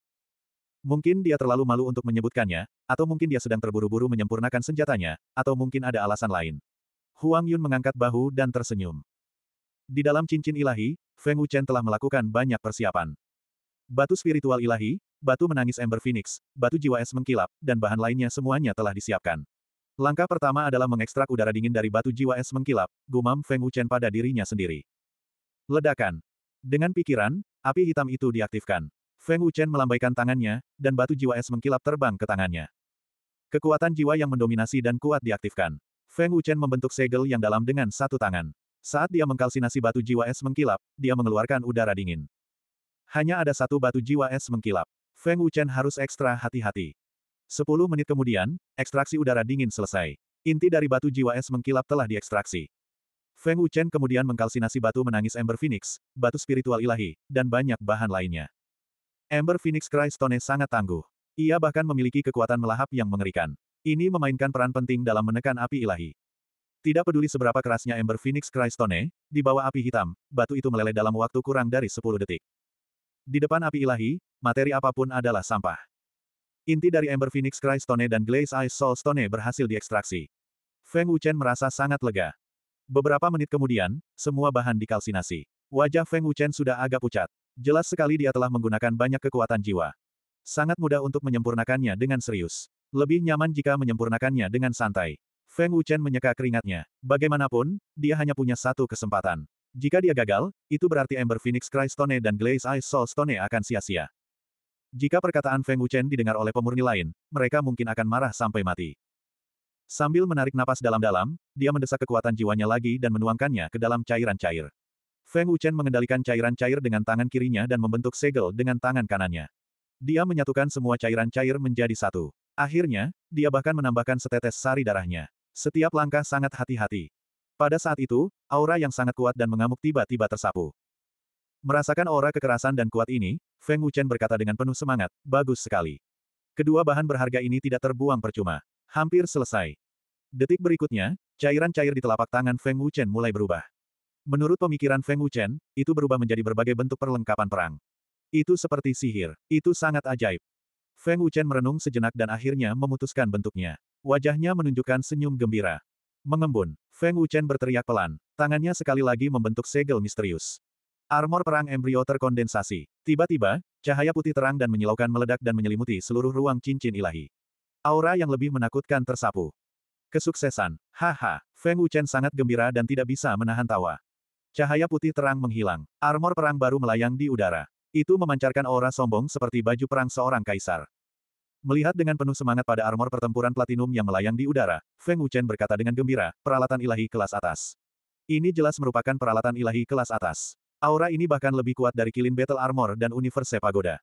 Mungkin dia terlalu malu untuk menyebutkannya, atau mungkin dia sedang terburu-buru menyempurnakan senjatanya, atau mungkin ada alasan lain. Huang Yun mengangkat bahu dan tersenyum. Di dalam cincin ilahi, Feng Wuchen telah melakukan banyak persiapan. Batu spiritual ilahi, batu menangis Ember Phoenix, batu jiwa es mengkilap, dan bahan lainnya semuanya telah disiapkan. Langkah pertama adalah mengekstrak udara dingin dari batu jiwa es mengkilap, gumam Feng Wuchen pada dirinya sendiri. Ledakan. Dengan pikiran, api hitam itu diaktifkan. Feng Wuchen melambaikan tangannya, dan batu jiwa es mengkilap terbang ke tangannya. Kekuatan jiwa yang mendominasi dan kuat diaktifkan. Feng Wuchen membentuk segel yang dalam dengan satu tangan. Saat dia mengkalsinasi batu jiwa es mengkilap, dia mengeluarkan udara dingin. Hanya ada satu batu jiwa es mengkilap. Feng Wuchen harus ekstra hati-hati. Sepuluh menit kemudian, ekstraksi udara dingin selesai. Inti dari batu jiwa es mengkilap telah diekstraksi. Feng Wuchen kemudian mengkalsinasi batu menangis Ember Phoenix, batu spiritual ilahi, dan banyak bahan lainnya. Ember Phoenix Crystone sangat tangguh. Ia bahkan memiliki kekuatan melahap yang mengerikan. Ini memainkan peran penting dalam menekan api ilahi. Tidak peduli seberapa kerasnya ember Phoenix Crystone, di bawah api hitam, batu itu meleleh dalam waktu kurang dari 10 detik. Di depan api ilahi, materi apapun adalah sampah. Inti dari ember Phoenix Crystone dan Glaze Ice Soul Stone berhasil diekstraksi. Feng Wuchen merasa sangat lega. Beberapa menit kemudian, semua bahan dikalsinasi. Wajah Feng Wuchen sudah agak pucat. Jelas sekali dia telah menggunakan banyak kekuatan jiwa. Sangat mudah untuk menyempurnakannya dengan serius. Lebih nyaman jika menyempurnakannya dengan santai. Feng Wuchen menyeka keringatnya. Bagaimanapun, dia hanya punya satu kesempatan. Jika dia gagal, itu berarti Ember Phoenix Crystone dan Glaze Ice Soul Stone akan sia-sia. Jika perkataan Feng Wuchen didengar oleh pemurni lain, mereka mungkin akan marah sampai mati. Sambil menarik napas dalam-dalam, dia mendesak kekuatan jiwanya lagi dan menuangkannya ke dalam cairan cair. Feng Wuchen mengendalikan cairan cair dengan tangan kirinya dan membentuk segel dengan tangan kanannya. Dia menyatukan semua cairan cair menjadi satu. Akhirnya, dia bahkan menambahkan setetes sari darahnya. Setiap langkah sangat hati-hati. Pada saat itu, aura yang sangat kuat dan mengamuk tiba-tiba tersapu. Merasakan aura kekerasan dan kuat ini, Feng Wuchen berkata dengan penuh semangat, bagus sekali. Kedua bahan berharga ini tidak terbuang percuma. Hampir selesai. Detik berikutnya, cairan cair di telapak tangan Feng Wuchen mulai berubah. Menurut pemikiran Feng Wuchen, itu berubah menjadi berbagai bentuk perlengkapan perang. Itu seperti sihir. Itu sangat ajaib. Feng Wuchen merenung sejenak dan akhirnya memutuskan bentuknya. Wajahnya menunjukkan senyum gembira. Mengembun, Feng Wuchen berteriak pelan, tangannya sekali lagi membentuk segel misterius. Armor perang embrio terkondensasi. Tiba-tiba, cahaya putih terang dan menyilaukan meledak dan menyelimuti seluruh ruang cincin ilahi. Aura yang lebih menakutkan tersapu. Kesuksesan. Haha, Feng Wuchen sangat gembira dan tidak bisa menahan tawa. Cahaya putih terang menghilang. Armor perang baru melayang di udara. Itu memancarkan aura sombong seperti baju perang seorang kaisar. Melihat dengan penuh semangat pada armor pertempuran platinum yang melayang di udara, Feng Wuchen berkata dengan gembira, peralatan ilahi kelas atas. Ini jelas merupakan peralatan ilahi kelas atas. Aura ini bahkan lebih kuat dari kilin battle armor dan universe pagoda.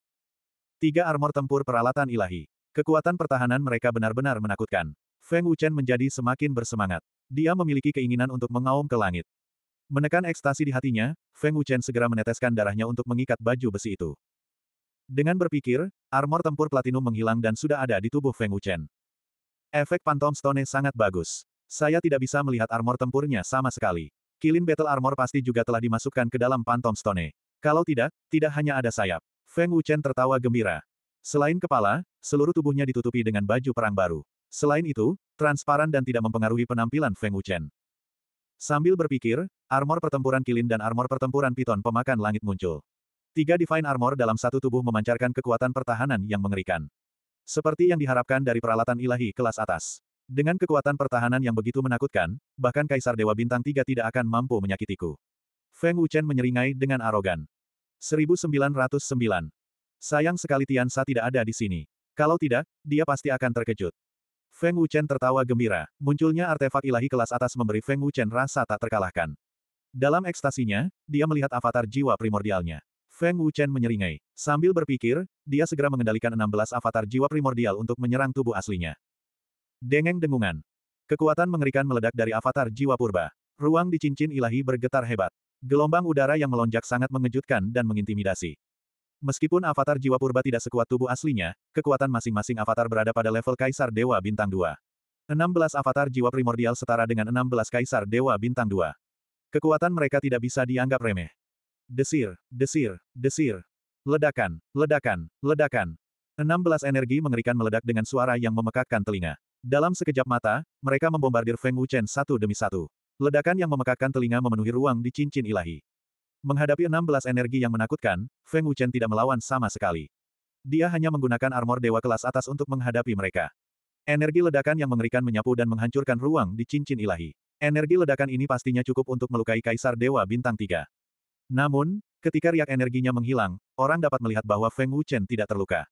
Tiga armor tempur peralatan ilahi. Kekuatan pertahanan mereka benar-benar menakutkan. Feng Wuchen menjadi semakin bersemangat. Dia memiliki keinginan untuk mengaum ke langit. Menekan ekstasi di hatinya, Feng Wuchen segera meneteskan darahnya untuk mengikat baju besi itu. Dengan berpikir, armor tempur platinum menghilang dan sudah ada di tubuh Feng Wuchen. Efek Phantom Stone sangat bagus. Saya tidak bisa melihat armor tempurnya sama sekali. Kilin Battle Armor pasti juga telah dimasukkan ke dalam Phantom Stone. Kalau tidak, tidak hanya ada sayap. Feng Wuchen tertawa gembira. Selain kepala, seluruh tubuhnya ditutupi dengan baju perang baru. Selain itu, transparan dan tidak mempengaruhi penampilan Feng Wuchen. Sambil berpikir, armor pertempuran Kilin dan armor pertempuran Piton pemakan langit muncul. Tiga Divine Armor dalam satu tubuh memancarkan kekuatan pertahanan yang mengerikan. Seperti yang diharapkan dari peralatan ilahi kelas atas. Dengan kekuatan pertahanan yang begitu menakutkan, bahkan Kaisar Dewa Bintang Tiga tidak akan mampu menyakitiku. Feng Wuchen menyeringai dengan arogan. 1909. Sayang sekali Tian Tiansa tidak ada di sini. Kalau tidak, dia pasti akan terkejut. Feng Wuchen tertawa gembira. Munculnya artefak ilahi kelas atas memberi Feng Wuchen rasa tak terkalahkan. Dalam ekstasinya, dia melihat avatar jiwa primordialnya. Feng Wuchen menyeringai. Sambil berpikir, dia segera mengendalikan 16 avatar jiwa primordial untuk menyerang tubuh aslinya. Dengeng dengungan. Kekuatan mengerikan meledak dari avatar jiwa purba. Ruang di cincin ilahi bergetar hebat. Gelombang udara yang melonjak sangat mengejutkan dan mengintimidasi. Meskipun avatar jiwa purba tidak sekuat tubuh aslinya, kekuatan masing-masing avatar berada pada level Kaisar Dewa Bintang 2. 16 avatar jiwa primordial setara dengan 16 Kaisar Dewa Bintang 2. Kekuatan mereka tidak bisa dianggap remeh. Desir, desir, desir. Ledakan, ledakan, ledakan. 16 energi mengerikan meledak dengan suara yang memekakkan telinga. Dalam sekejap mata, mereka membombardir Feng Wuchen satu demi satu. Ledakan yang memekakkan telinga memenuhi ruang di cincin ilahi. Menghadapi 16 energi yang menakutkan, Feng Wuchen tidak melawan sama sekali. Dia hanya menggunakan armor dewa kelas atas untuk menghadapi mereka. Energi ledakan yang mengerikan menyapu dan menghancurkan ruang di cincin ilahi. Energi ledakan ini pastinya cukup untuk melukai Kaisar Dewa Bintang 3. Namun, ketika riak energinya menghilang, orang dapat melihat bahwa Feng Wuchen tidak terluka.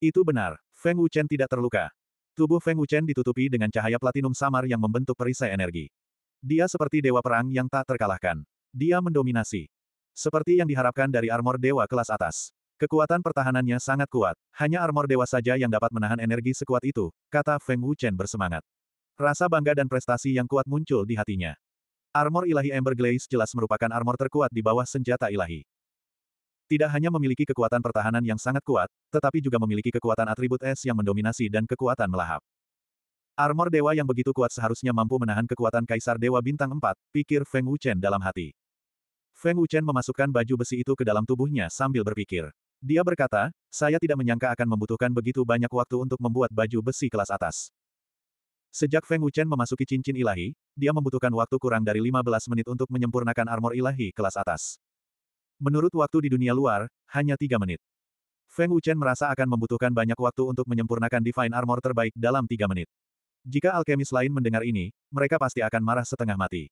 Itu benar, Feng Wuchen tidak terluka. Tubuh Feng Wuchen ditutupi dengan cahaya platinum samar yang membentuk perisai energi. Dia seperti dewa perang yang tak terkalahkan. Dia mendominasi. Seperti yang diharapkan dari armor dewa kelas atas. Kekuatan pertahanannya sangat kuat, hanya armor dewa saja yang dapat menahan energi sekuat itu, kata Feng Wuchen bersemangat. Rasa bangga dan prestasi yang kuat muncul di hatinya. Armor ilahi Ember Glaze jelas merupakan armor terkuat di bawah senjata ilahi. Tidak hanya memiliki kekuatan pertahanan yang sangat kuat, tetapi juga memiliki kekuatan atribut es yang mendominasi dan kekuatan melahap. Armor dewa yang begitu kuat seharusnya mampu menahan kekuatan Kaisar Dewa Bintang 4, pikir Feng Wuchen dalam hati. Feng Wuchen memasukkan baju besi itu ke dalam tubuhnya sambil berpikir. Dia berkata, saya tidak menyangka akan membutuhkan begitu banyak waktu untuk membuat baju besi kelas atas. Sejak Feng Wuchen memasuki cincin ilahi, dia membutuhkan waktu kurang dari 15 menit untuk menyempurnakan armor ilahi kelas atas. Menurut waktu di dunia luar, hanya tiga menit. Feng Wuchen merasa akan membutuhkan banyak waktu untuk menyempurnakan Divine Armor terbaik dalam tiga menit. Jika alkemis lain mendengar ini, mereka pasti akan marah setengah mati.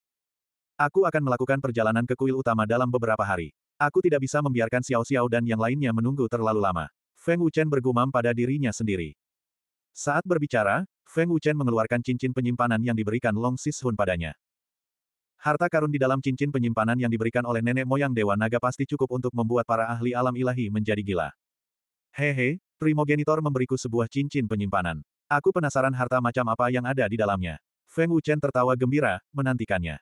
Aku akan melakukan perjalanan ke kuil utama dalam beberapa hari. Aku tidak bisa membiarkan Xiao Xiao dan yang lainnya menunggu terlalu lama. Feng Wuchen bergumam pada dirinya sendiri. Saat berbicara, Feng Wuchen mengeluarkan cincin penyimpanan yang diberikan Long Sishun padanya. Harta karun di dalam cincin penyimpanan yang diberikan oleh nenek moyang Dewa Naga pasti cukup untuk membuat para ahli alam ilahi menjadi gila. Hehe, primogenitor memberiku sebuah cincin penyimpanan. Aku penasaran harta macam apa yang ada di dalamnya. Feng Wuchen tertawa gembira, menantikannya.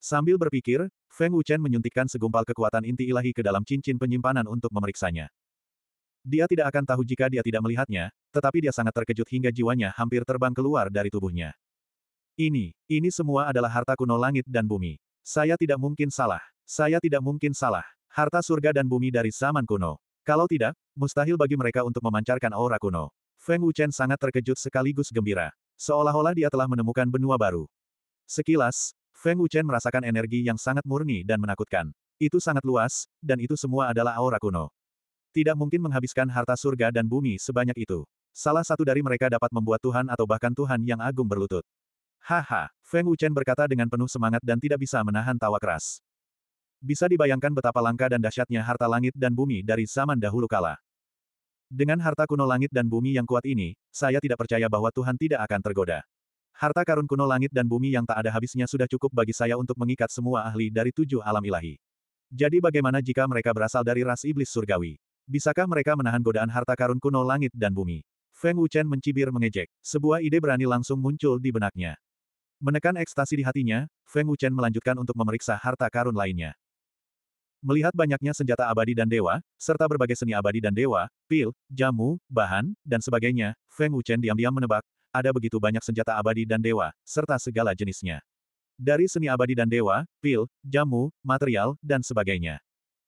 Sambil berpikir, Feng Wuchen menyuntikkan segumpal kekuatan inti ilahi ke dalam cincin penyimpanan untuk memeriksanya. Dia tidak akan tahu jika dia tidak melihatnya, tetapi dia sangat terkejut hingga jiwanya hampir terbang keluar dari tubuhnya. Ini, ini semua adalah harta kuno langit dan bumi. Saya tidak mungkin salah. Saya tidak mungkin salah. Harta surga dan bumi dari zaman kuno. Kalau tidak, mustahil bagi mereka untuk memancarkan aura kuno. Feng Wuchen sangat terkejut sekaligus gembira. Seolah-olah dia telah menemukan benua baru. Sekilas, Feng Wuchen merasakan energi yang sangat murni dan menakutkan. Itu sangat luas, dan itu semua adalah aura kuno. Tidak mungkin menghabiskan harta surga dan bumi sebanyak itu. Salah satu dari mereka dapat membuat Tuhan atau bahkan Tuhan yang agung berlutut. Haha, Feng Wuchen berkata dengan penuh semangat dan tidak bisa menahan tawa keras. Bisa dibayangkan betapa langka dan dahsyatnya harta langit dan bumi dari zaman dahulu kala. Dengan harta kuno langit dan bumi yang kuat ini, saya tidak percaya bahwa Tuhan tidak akan tergoda. Harta karun kuno langit dan bumi yang tak ada habisnya sudah cukup bagi saya untuk mengikat semua ahli dari tujuh alam ilahi. Jadi bagaimana jika mereka berasal dari ras iblis surgawi? Bisakah mereka menahan godaan harta karun kuno langit dan bumi? Feng Wuchen mencibir mengejek. Sebuah ide berani langsung muncul di benaknya. Menekan ekstasi di hatinya, Feng Wuchen melanjutkan untuk memeriksa harta karun lainnya. Melihat banyaknya senjata abadi dan dewa, serta berbagai seni abadi dan dewa, pil, jamu, bahan, dan sebagainya, Feng Wuchen diam-diam menebak, ada begitu banyak senjata abadi dan dewa, serta segala jenisnya. Dari seni abadi dan dewa, pil, jamu, material, dan sebagainya.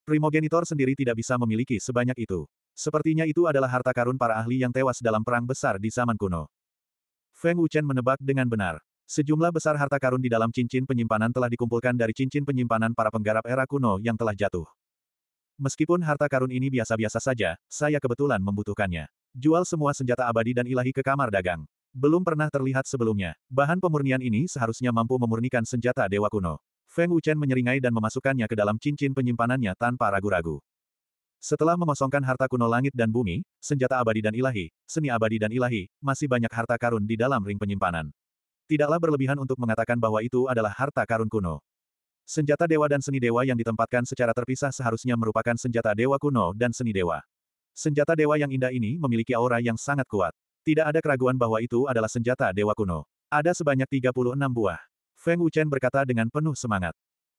Primogenitor sendiri tidak bisa memiliki sebanyak itu. Sepertinya itu adalah harta karun para ahli yang tewas dalam perang besar di zaman kuno. Feng Wuchen menebak dengan benar. Sejumlah besar harta karun di dalam cincin penyimpanan telah dikumpulkan dari cincin penyimpanan para penggarap era kuno yang telah jatuh. Meskipun harta karun ini biasa-biasa saja, saya kebetulan membutuhkannya. Jual semua senjata abadi dan ilahi ke kamar dagang. Belum pernah terlihat sebelumnya. Bahan pemurnian ini seharusnya mampu memurnikan senjata dewa kuno. Feng Wuchen menyeringai dan memasukkannya ke dalam cincin penyimpanannya tanpa ragu-ragu. Setelah memosongkan harta kuno langit dan bumi, senjata abadi dan ilahi, seni abadi dan ilahi, masih banyak harta karun di dalam ring penyimpanan. Tidaklah berlebihan untuk mengatakan bahwa itu adalah harta karun kuno. Senjata dewa dan seni dewa yang ditempatkan secara terpisah seharusnya merupakan senjata dewa kuno dan seni dewa. Senjata dewa yang indah ini memiliki aura yang sangat kuat. Tidak ada keraguan bahwa itu adalah senjata dewa kuno. Ada sebanyak 36 buah. Feng Wuchen berkata dengan penuh semangat.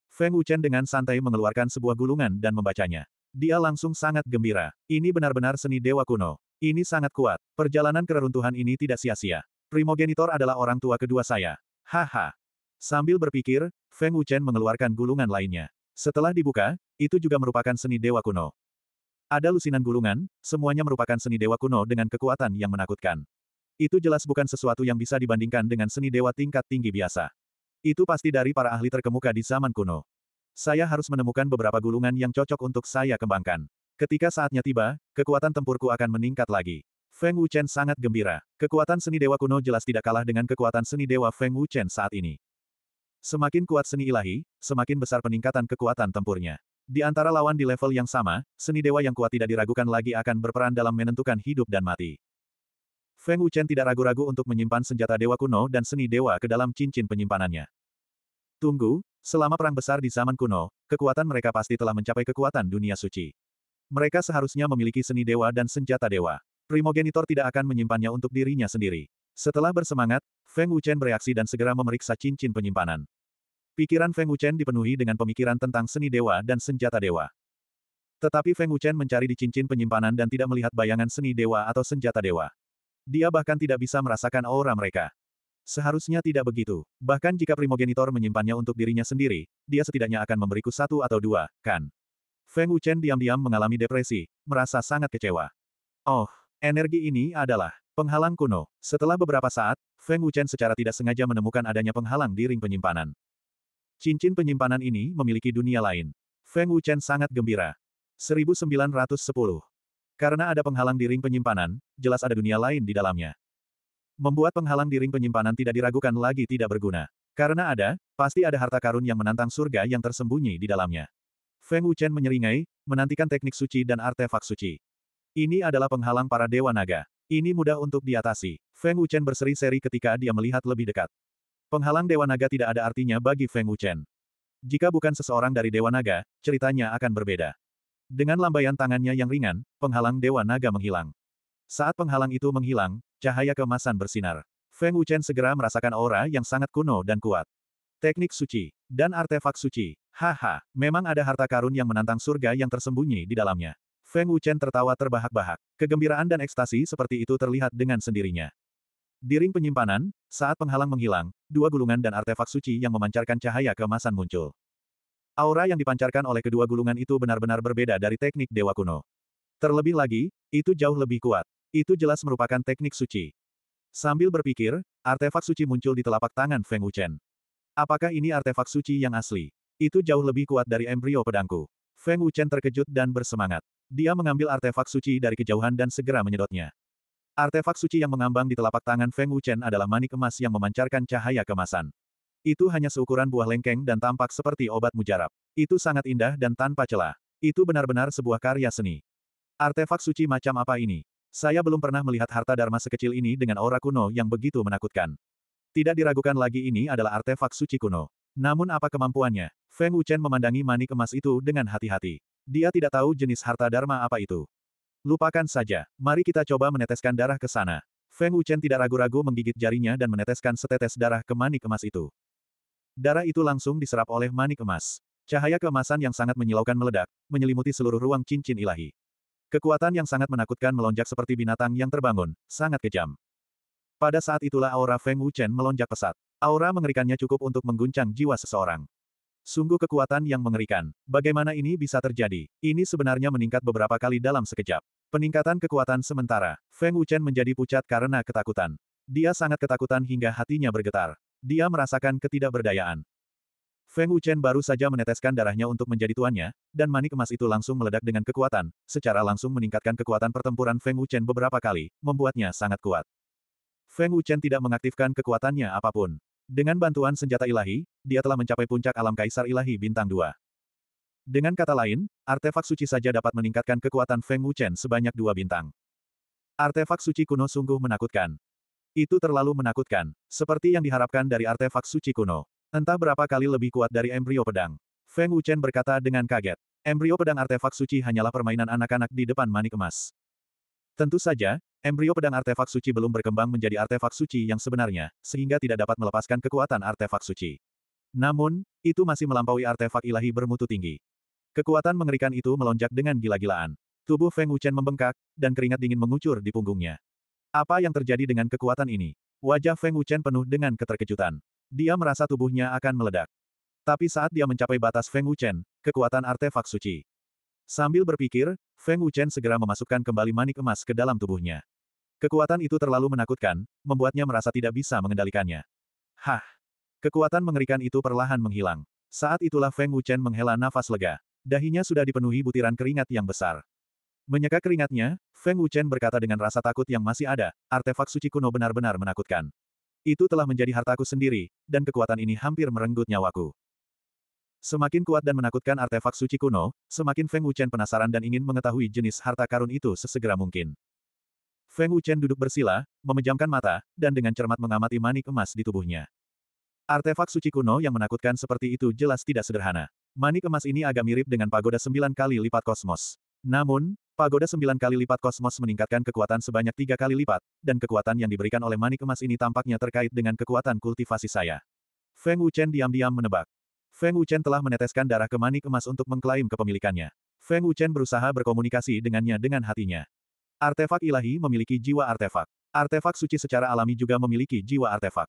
Feng Wuchen dengan santai mengeluarkan sebuah gulungan dan membacanya. Dia langsung sangat gembira. Ini benar-benar seni dewa kuno. Ini sangat kuat. Perjalanan keruntuhan ini tidak sia-sia. Primogenitor adalah orang tua kedua saya. Haha. Sambil berpikir, Feng Wuchen mengeluarkan gulungan lainnya. Setelah dibuka, itu juga merupakan seni dewa kuno. Ada lusinan gulungan, semuanya merupakan seni dewa kuno dengan kekuatan yang menakutkan. Itu jelas bukan sesuatu yang bisa dibandingkan dengan seni dewa tingkat tinggi biasa. Itu pasti dari para ahli terkemuka di zaman kuno. Saya harus menemukan beberapa gulungan yang cocok untuk saya kembangkan. Ketika saatnya tiba, kekuatan tempurku akan meningkat lagi. Feng Wuchen sangat gembira. Kekuatan seni dewa kuno jelas tidak kalah dengan kekuatan seni dewa Feng Wuchen saat ini. Semakin kuat seni ilahi, semakin besar peningkatan kekuatan tempurnya. Di antara lawan di level yang sama, seni dewa yang kuat tidak diragukan lagi akan berperan dalam menentukan hidup dan mati. Feng Wuchen tidak ragu-ragu untuk menyimpan senjata dewa kuno dan seni dewa ke dalam cincin penyimpanannya. Tunggu, selama perang besar di zaman kuno, kekuatan mereka pasti telah mencapai kekuatan dunia suci. Mereka seharusnya memiliki seni dewa dan senjata dewa. Primogenitor tidak akan menyimpannya untuk dirinya sendiri. Setelah bersemangat, Feng Wuchen bereaksi dan segera memeriksa cincin penyimpanan. Pikiran Feng Wuchen dipenuhi dengan pemikiran tentang seni dewa dan senjata dewa. Tetapi Feng Wuchen mencari di cincin penyimpanan dan tidak melihat bayangan seni dewa atau senjata dewa. Dia bahkan tidak bisa merasakan aura mereka. Seharusnya tidak begitu. Bahkan jika primogenitor menyimpannya untuk dirinya sendiri, dia setidaknya akan memberiku satu atau dua, kan? Feng Wuchen diam-diam mengalami depresi, merasa sangat kecewa. Oh, energi ini adalah penghalang kuno. Setelah beberapa saat, Feng Wuchen secara tidak sengaja menemukan adanya penghalang di ring penyimpanan. Cincin penyimpanan ini memiliki dunia lain. Feng Wuchen sangat gembira. 1910 karena ada penghalang di ring penyimpanan, jelas ada dunia lain di dalamnya. Membuat penghalang di ring penyimpanan tidak diragukan lagi tidak berguna. Karena ada, pasti ada harta karun yang menantang surga yang tersembunyi di dalamnya. Feng Wuchen menyeringai, menantikan teknik suci dan artefak suci. Ini adalah penghalang para dewa naga. Ini mudah untuk diatasi. Feng Wuchen berseri-seri ketika dia melihat lebih dekat. Penghalang dewa naga tidak ada artinya bagi Feng Wuchen. Jika bukan seseorang dari dewa naga, ceritanya akan berbeda. Dengan lambaian tangannya yang ringan, penghalang Dewa Naga menghilang. Saat penghalang itu menghilang, cahaya kemasan bersinar. Feng Wuchen segera merasakan aura yang sangat kuno dan kuat. Teknik suci. Dan artefak suci. Haha, memang ada harta karun yang menantang surga yang tersembunyi di dalamnya. Feng Wuchen tertawa terbahak-bahak. Kegembiraan dan ekstasi seperti itu terlihat dengan sendirinya. Di ring penyimpanan, saat penghalang menghilang, dua gulungan dan artefak suci yang memancarkan cahaya kemasan muncul. Aura yang dipancarkan oleh kedua gulungan itu benar-benar berbeda dari teknik dewa kuno. Terlebih lagi, itu jauh lebih kuat. Itu jelas merupakan teknik suci. Sambil berpikir, artefak suci muncul di telapak tangan Feng Wuchen. Apakah ini artefak suci yang asli? Itu jauh lebih kuat dari embrio pedangku. Feng Wuchen terkejut dan bersemangat. Dia mengambil artefak suci dari kejauhan dan segera menyedotnya. Artefak suci yang mengambang di telapak tangan Feng Wuchen adalah manik emas yang memancarkan cahaya kemasan. Itu hanya seukuran buah lengkeng dan tampak seperti obat mujarab. Itu sangat indah dan tanpa celah. Itu benar-benar sebuah karya seni. Artefak suci macam apa ini? Saya belum pernah melihat harta Dharma sekecil ini dengan aura kuno yang begitu menakutkan. Tidak diragukan lagi ini adalah artefak suci kuno. Namun apa kemampuannya? Feng Wuchen memandangi manik emas itu dengan hati-hati. Dia tidak tahu jenis harta Dharma apa itu. Lupakan saja. Mari kita coba meneteskan darah ke sana. Feng Wuchen tidak ragu-ragu menggigit jarinya dan meneteskan setetes darah ke manik emas itu. Darah itu langsung diserap oleh manik emas. Cahaya kemasan yang sangat menyilaukan meledak, menyelimuti seluruh ruang cincin ilahi. Kekuatan yang sangat menakutkan melonjak seperti binatang yang terbangun, sangat kejam. Pada saat itulah aura Feng Wuchen melonjak pesat. Aura mengerikannya cukup untuk mengguncang jiwa seseorang. Sungguh kekuatan yang mengerikan. Bagaimana ini bisa terjadi? Ini sebenarnya meningkat beberapa kali dalam sekejap. Peningkatan kekuatan sementara, Feng Wuchen menjadi pucat karena ketakutan. Dia sangat ketakutan hingga hatinya bergetar. Dia merasakan ketidakberdayaan. Feng Wuchen baru saja meneteskan darahnya untuk menjadi tuannya, dan manik emas itu langsung meledak dengan kekuatan, secara langsung meningkatkan kekuatan pertempuran Feng Wuchen beberapa kali, membuatnya sangat kuat. Feng Wuchen tidak mengaktifkan kekuatannya apapun. Dengan bantuan senjata ilahi, dia telah mencapai puncak alam kaisar ilahi bintang 2. Dengan kata lain, artefak suci saja dapat meningkatkan kekuatan Feng Wuchen sebanyak dua bintang. Artefak suci kuno sungguh menakutkan. Itu terlalu menakutkan, seperti yang diharapkan dari artefak suci kuno. Entah berapa kali lebih kuat dari embrio pedang. Feng Wuchen berkata dengan kaget. Embrio pedang artefak suci hanyalah permainan anak-anak di depan manik emas. Tentu saja, embrio pedang artefak suci belum berkembang menjadi artefak suci yang sebenarnya, sehingga tidak dapat melepaskan kekuatan artefak suci. Namun, itu masih melampaui artefak ilahi bermutu tinggi. Kekuatan mengerikan itu melonjak dengan gila-gilaan. Tubuh Feng Wuchen membengkak, dan keringat dingin mengucur di punggungnya. Apa yang terjadi dengan kekuatan ini? Wajah Feng Wuchen penuh dengan keterkejutan. Dia merasa tubuhnya akan meledak. Tapi saat dia mencapai batas Feng Wuchen, kekuatan artefak suci. Sambil berpikir, Feng Wuchen segera memasukkan kembali manik emas ke dalam tubuhnya. Kekuatan itu terlalu menakutkan, membuatnya merasa tidak bisa mengendalikannya. Hah! Kekuatan mengerikan itu perlahan menghilang. Saat itulah Feng Wuchen menghela nafas lega. Dahinya sudah dipenuhi butiran keringat yang besar. Menyeka keringatnya, Feng Wuchen berkata dengan rasa takut yang masih ada, artefak suci kuno benar-benar menakutkan. Itu telah menjadi hartaku sendiri, dan kekuatan ini hampir merenggut nyawaku. Semakin kuat dan menakutkan artefak suci kuno, semakin Feng Wuchen penasaran dan ingin mengetahui jenis harta karun itu sesegera mungkin. Feng Wuchen duduk bersila, memejamkan mata, dan dengan cermat mengamati manik emas di tubuhnya. Artefak suci kuno yang menakutkan seperti itu jelas tidak sederhana. Manik emas ini agak mirip dengan pagoda sembilan kali lipat kosmos. Namun, pagoda sembilan kali lipat kosmos meningkatkan kekuatan sebanyak tiga kali lipat, dan kekuatan yang diberikan oleh manik emas ini tampaknya terkait dengan kekuatan kultivasi saya. Feng Wuchen diam-diam menebak. Feng Wuchen telah meneteskan darah ke manik emas untuk mengklaim kepemilikannya. Feng Wuchen berusaha berkomunikasi dengannya dengan hatinya. Artefak ilahi memiliki jiwa artefak. Artefak suci secara alami juga memiliki jiwa artefak.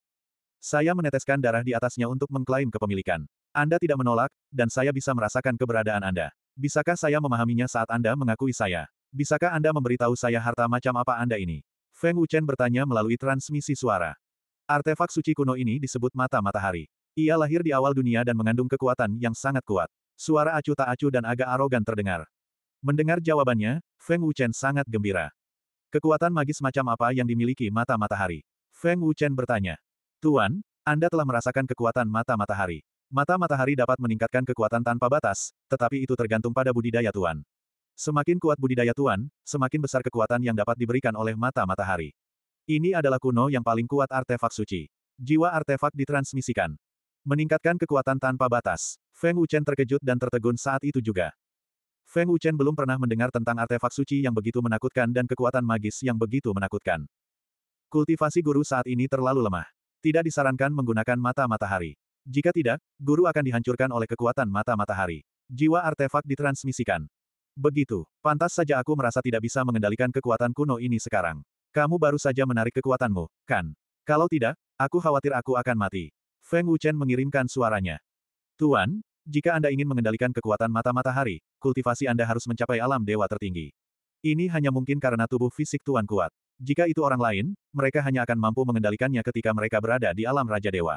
Saya meneteskan darah di atasnya untuk mengklaim kepemilikan. Anda tidak menolak, dan saya bisa merasakan keberadaan Anda. Bisakah saya memahaminya saat Anda mengakui saya? Bisakah Anda memberitahu saya harta macam apa Anda ini? Feng Wuchen bertanya melalui transmisi suara. Artefak suci kuno ini disebut mata matahari. Ia lahir di awal dunia dan mengandung kekuatan yang sangat kuat. Suara acu tak acu dan agak arogan terdengar. Mendengar jawabannya, Feng Wuchen sangat gembira. Kekuatan magis macam apa yang dimiliki mata matahari? Feng Wuchen bertanya. Tuan, Anda telah merasakan kekuatan mata matahari. Mata matahari dapat meningkatkan kekuatan tanpa batas, tetapi itu tergantung pada budidaya Tuan. Semakin kuat budidaya Tuan, semakin besar kekuatan yang dapat diberikan oleh mata matahari. Ini adalah kuno yang paling kuat artefak suci. Jiwa artefak ditransmisikan. Meningkatkan kekuatan tanpa batas. Feng Wuchen terkejut dan tertegun saat itu juga. Feng Wuchen belum pernah mendengar tentang artefak suci yang begitu menakutkan dan kekuatan magis yang begitu menakutkan. Kultivasi guru saat ini terlalu lemah. Tidak disarankan menggunakan mata matahari. Jika tidak, guru akan dihancurkan oleh kekuatan mata matahari. Jiwa artefak ditransmisikan. Begitu, pantas saja aku merasa tidak bisa mengendalikan kekuatan kuno ini sekarang. Kamu baru saja menarik kekuatanmu, kan? Kalau tidak, aku khawatir aku akan mati. Feng Wuchen mengirimkan suaranya. Tuan, jika Anda ingin mengendalikan kekuatan mata matahari, kultivasi Anda harus mencapai alam dewa tertinggi. Ini hanya mungkin karena tubuh fisik Tuan kuat. Jika itu orang lain, mereka hanya akan mampu mengendalikannya ketika mereka berada di alam Raja Dewa.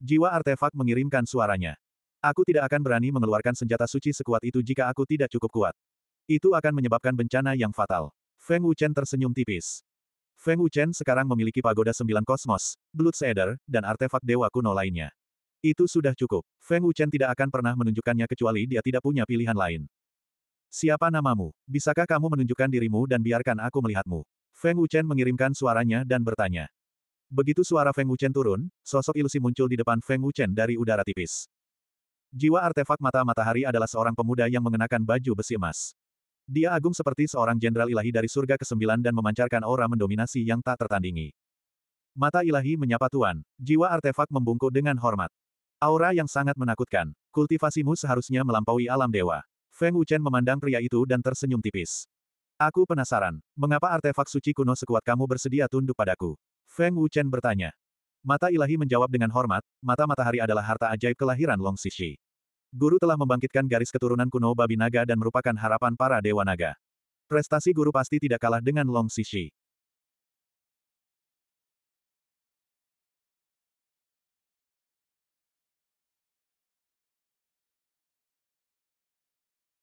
Jiwa artefak mengirimkan suaranya. Aku tidak akan berani mengeluarkan senjata suci sekuat itu jika aku tidak cukup kuat. Itu akan menyebabkan bencana yang fatal. Feng Wuchen tersenyum tipis. Feng Wuchen sekarang memiliki pagoda sembilan kosmos, Blood Seder, dan artefak dewa kuno lainnya. Itu sudah cukup. Feng Wuchen tidak akan pernah menunjukkannya kecuali dia tidak punya pilihan lain. Siapa namamu? Bisakah kamu menunjukkan dirimu dan biarkan aku melihatmu? Feng Wuchen mengirimkan suaranya dan bertanya. Begitu suara Feng Wuchen turun, sosok ilusi muncul di depan Feng Wuchen dari udara tipis. Jiwa artefak mata matahari adalah seorang pemuda yang mengenakan baju besi emas. Dia agung seperti seorang jenderal ilahi dari surga ke-9 dan memancarkan aura mendominasi yang tak tertandingi. Mata ilahi menyapa Tuan, jiwa artefak membungkuk dengan hormat. Aura yang sangat menakutkan, kultivasimu seharusnya melampaui alam dewa. Feng Wuchen memandang pria itu dan tersenyum tipis. Aku penasaran, mengapa artefak suci kuno sekuat kamu bersedia tunduk padaku? Feng Wuchen bertanya. Mata ilahi menjawab dengan hormat, mata matahari adalah harta ajaib kelahiran Long Shishi. Guru telah membangkitkan garis keturunan kuno babi naga dan merupakan harapan para dewa naga. Prestasi guru pasti tidak kalah dengan Long Shishi.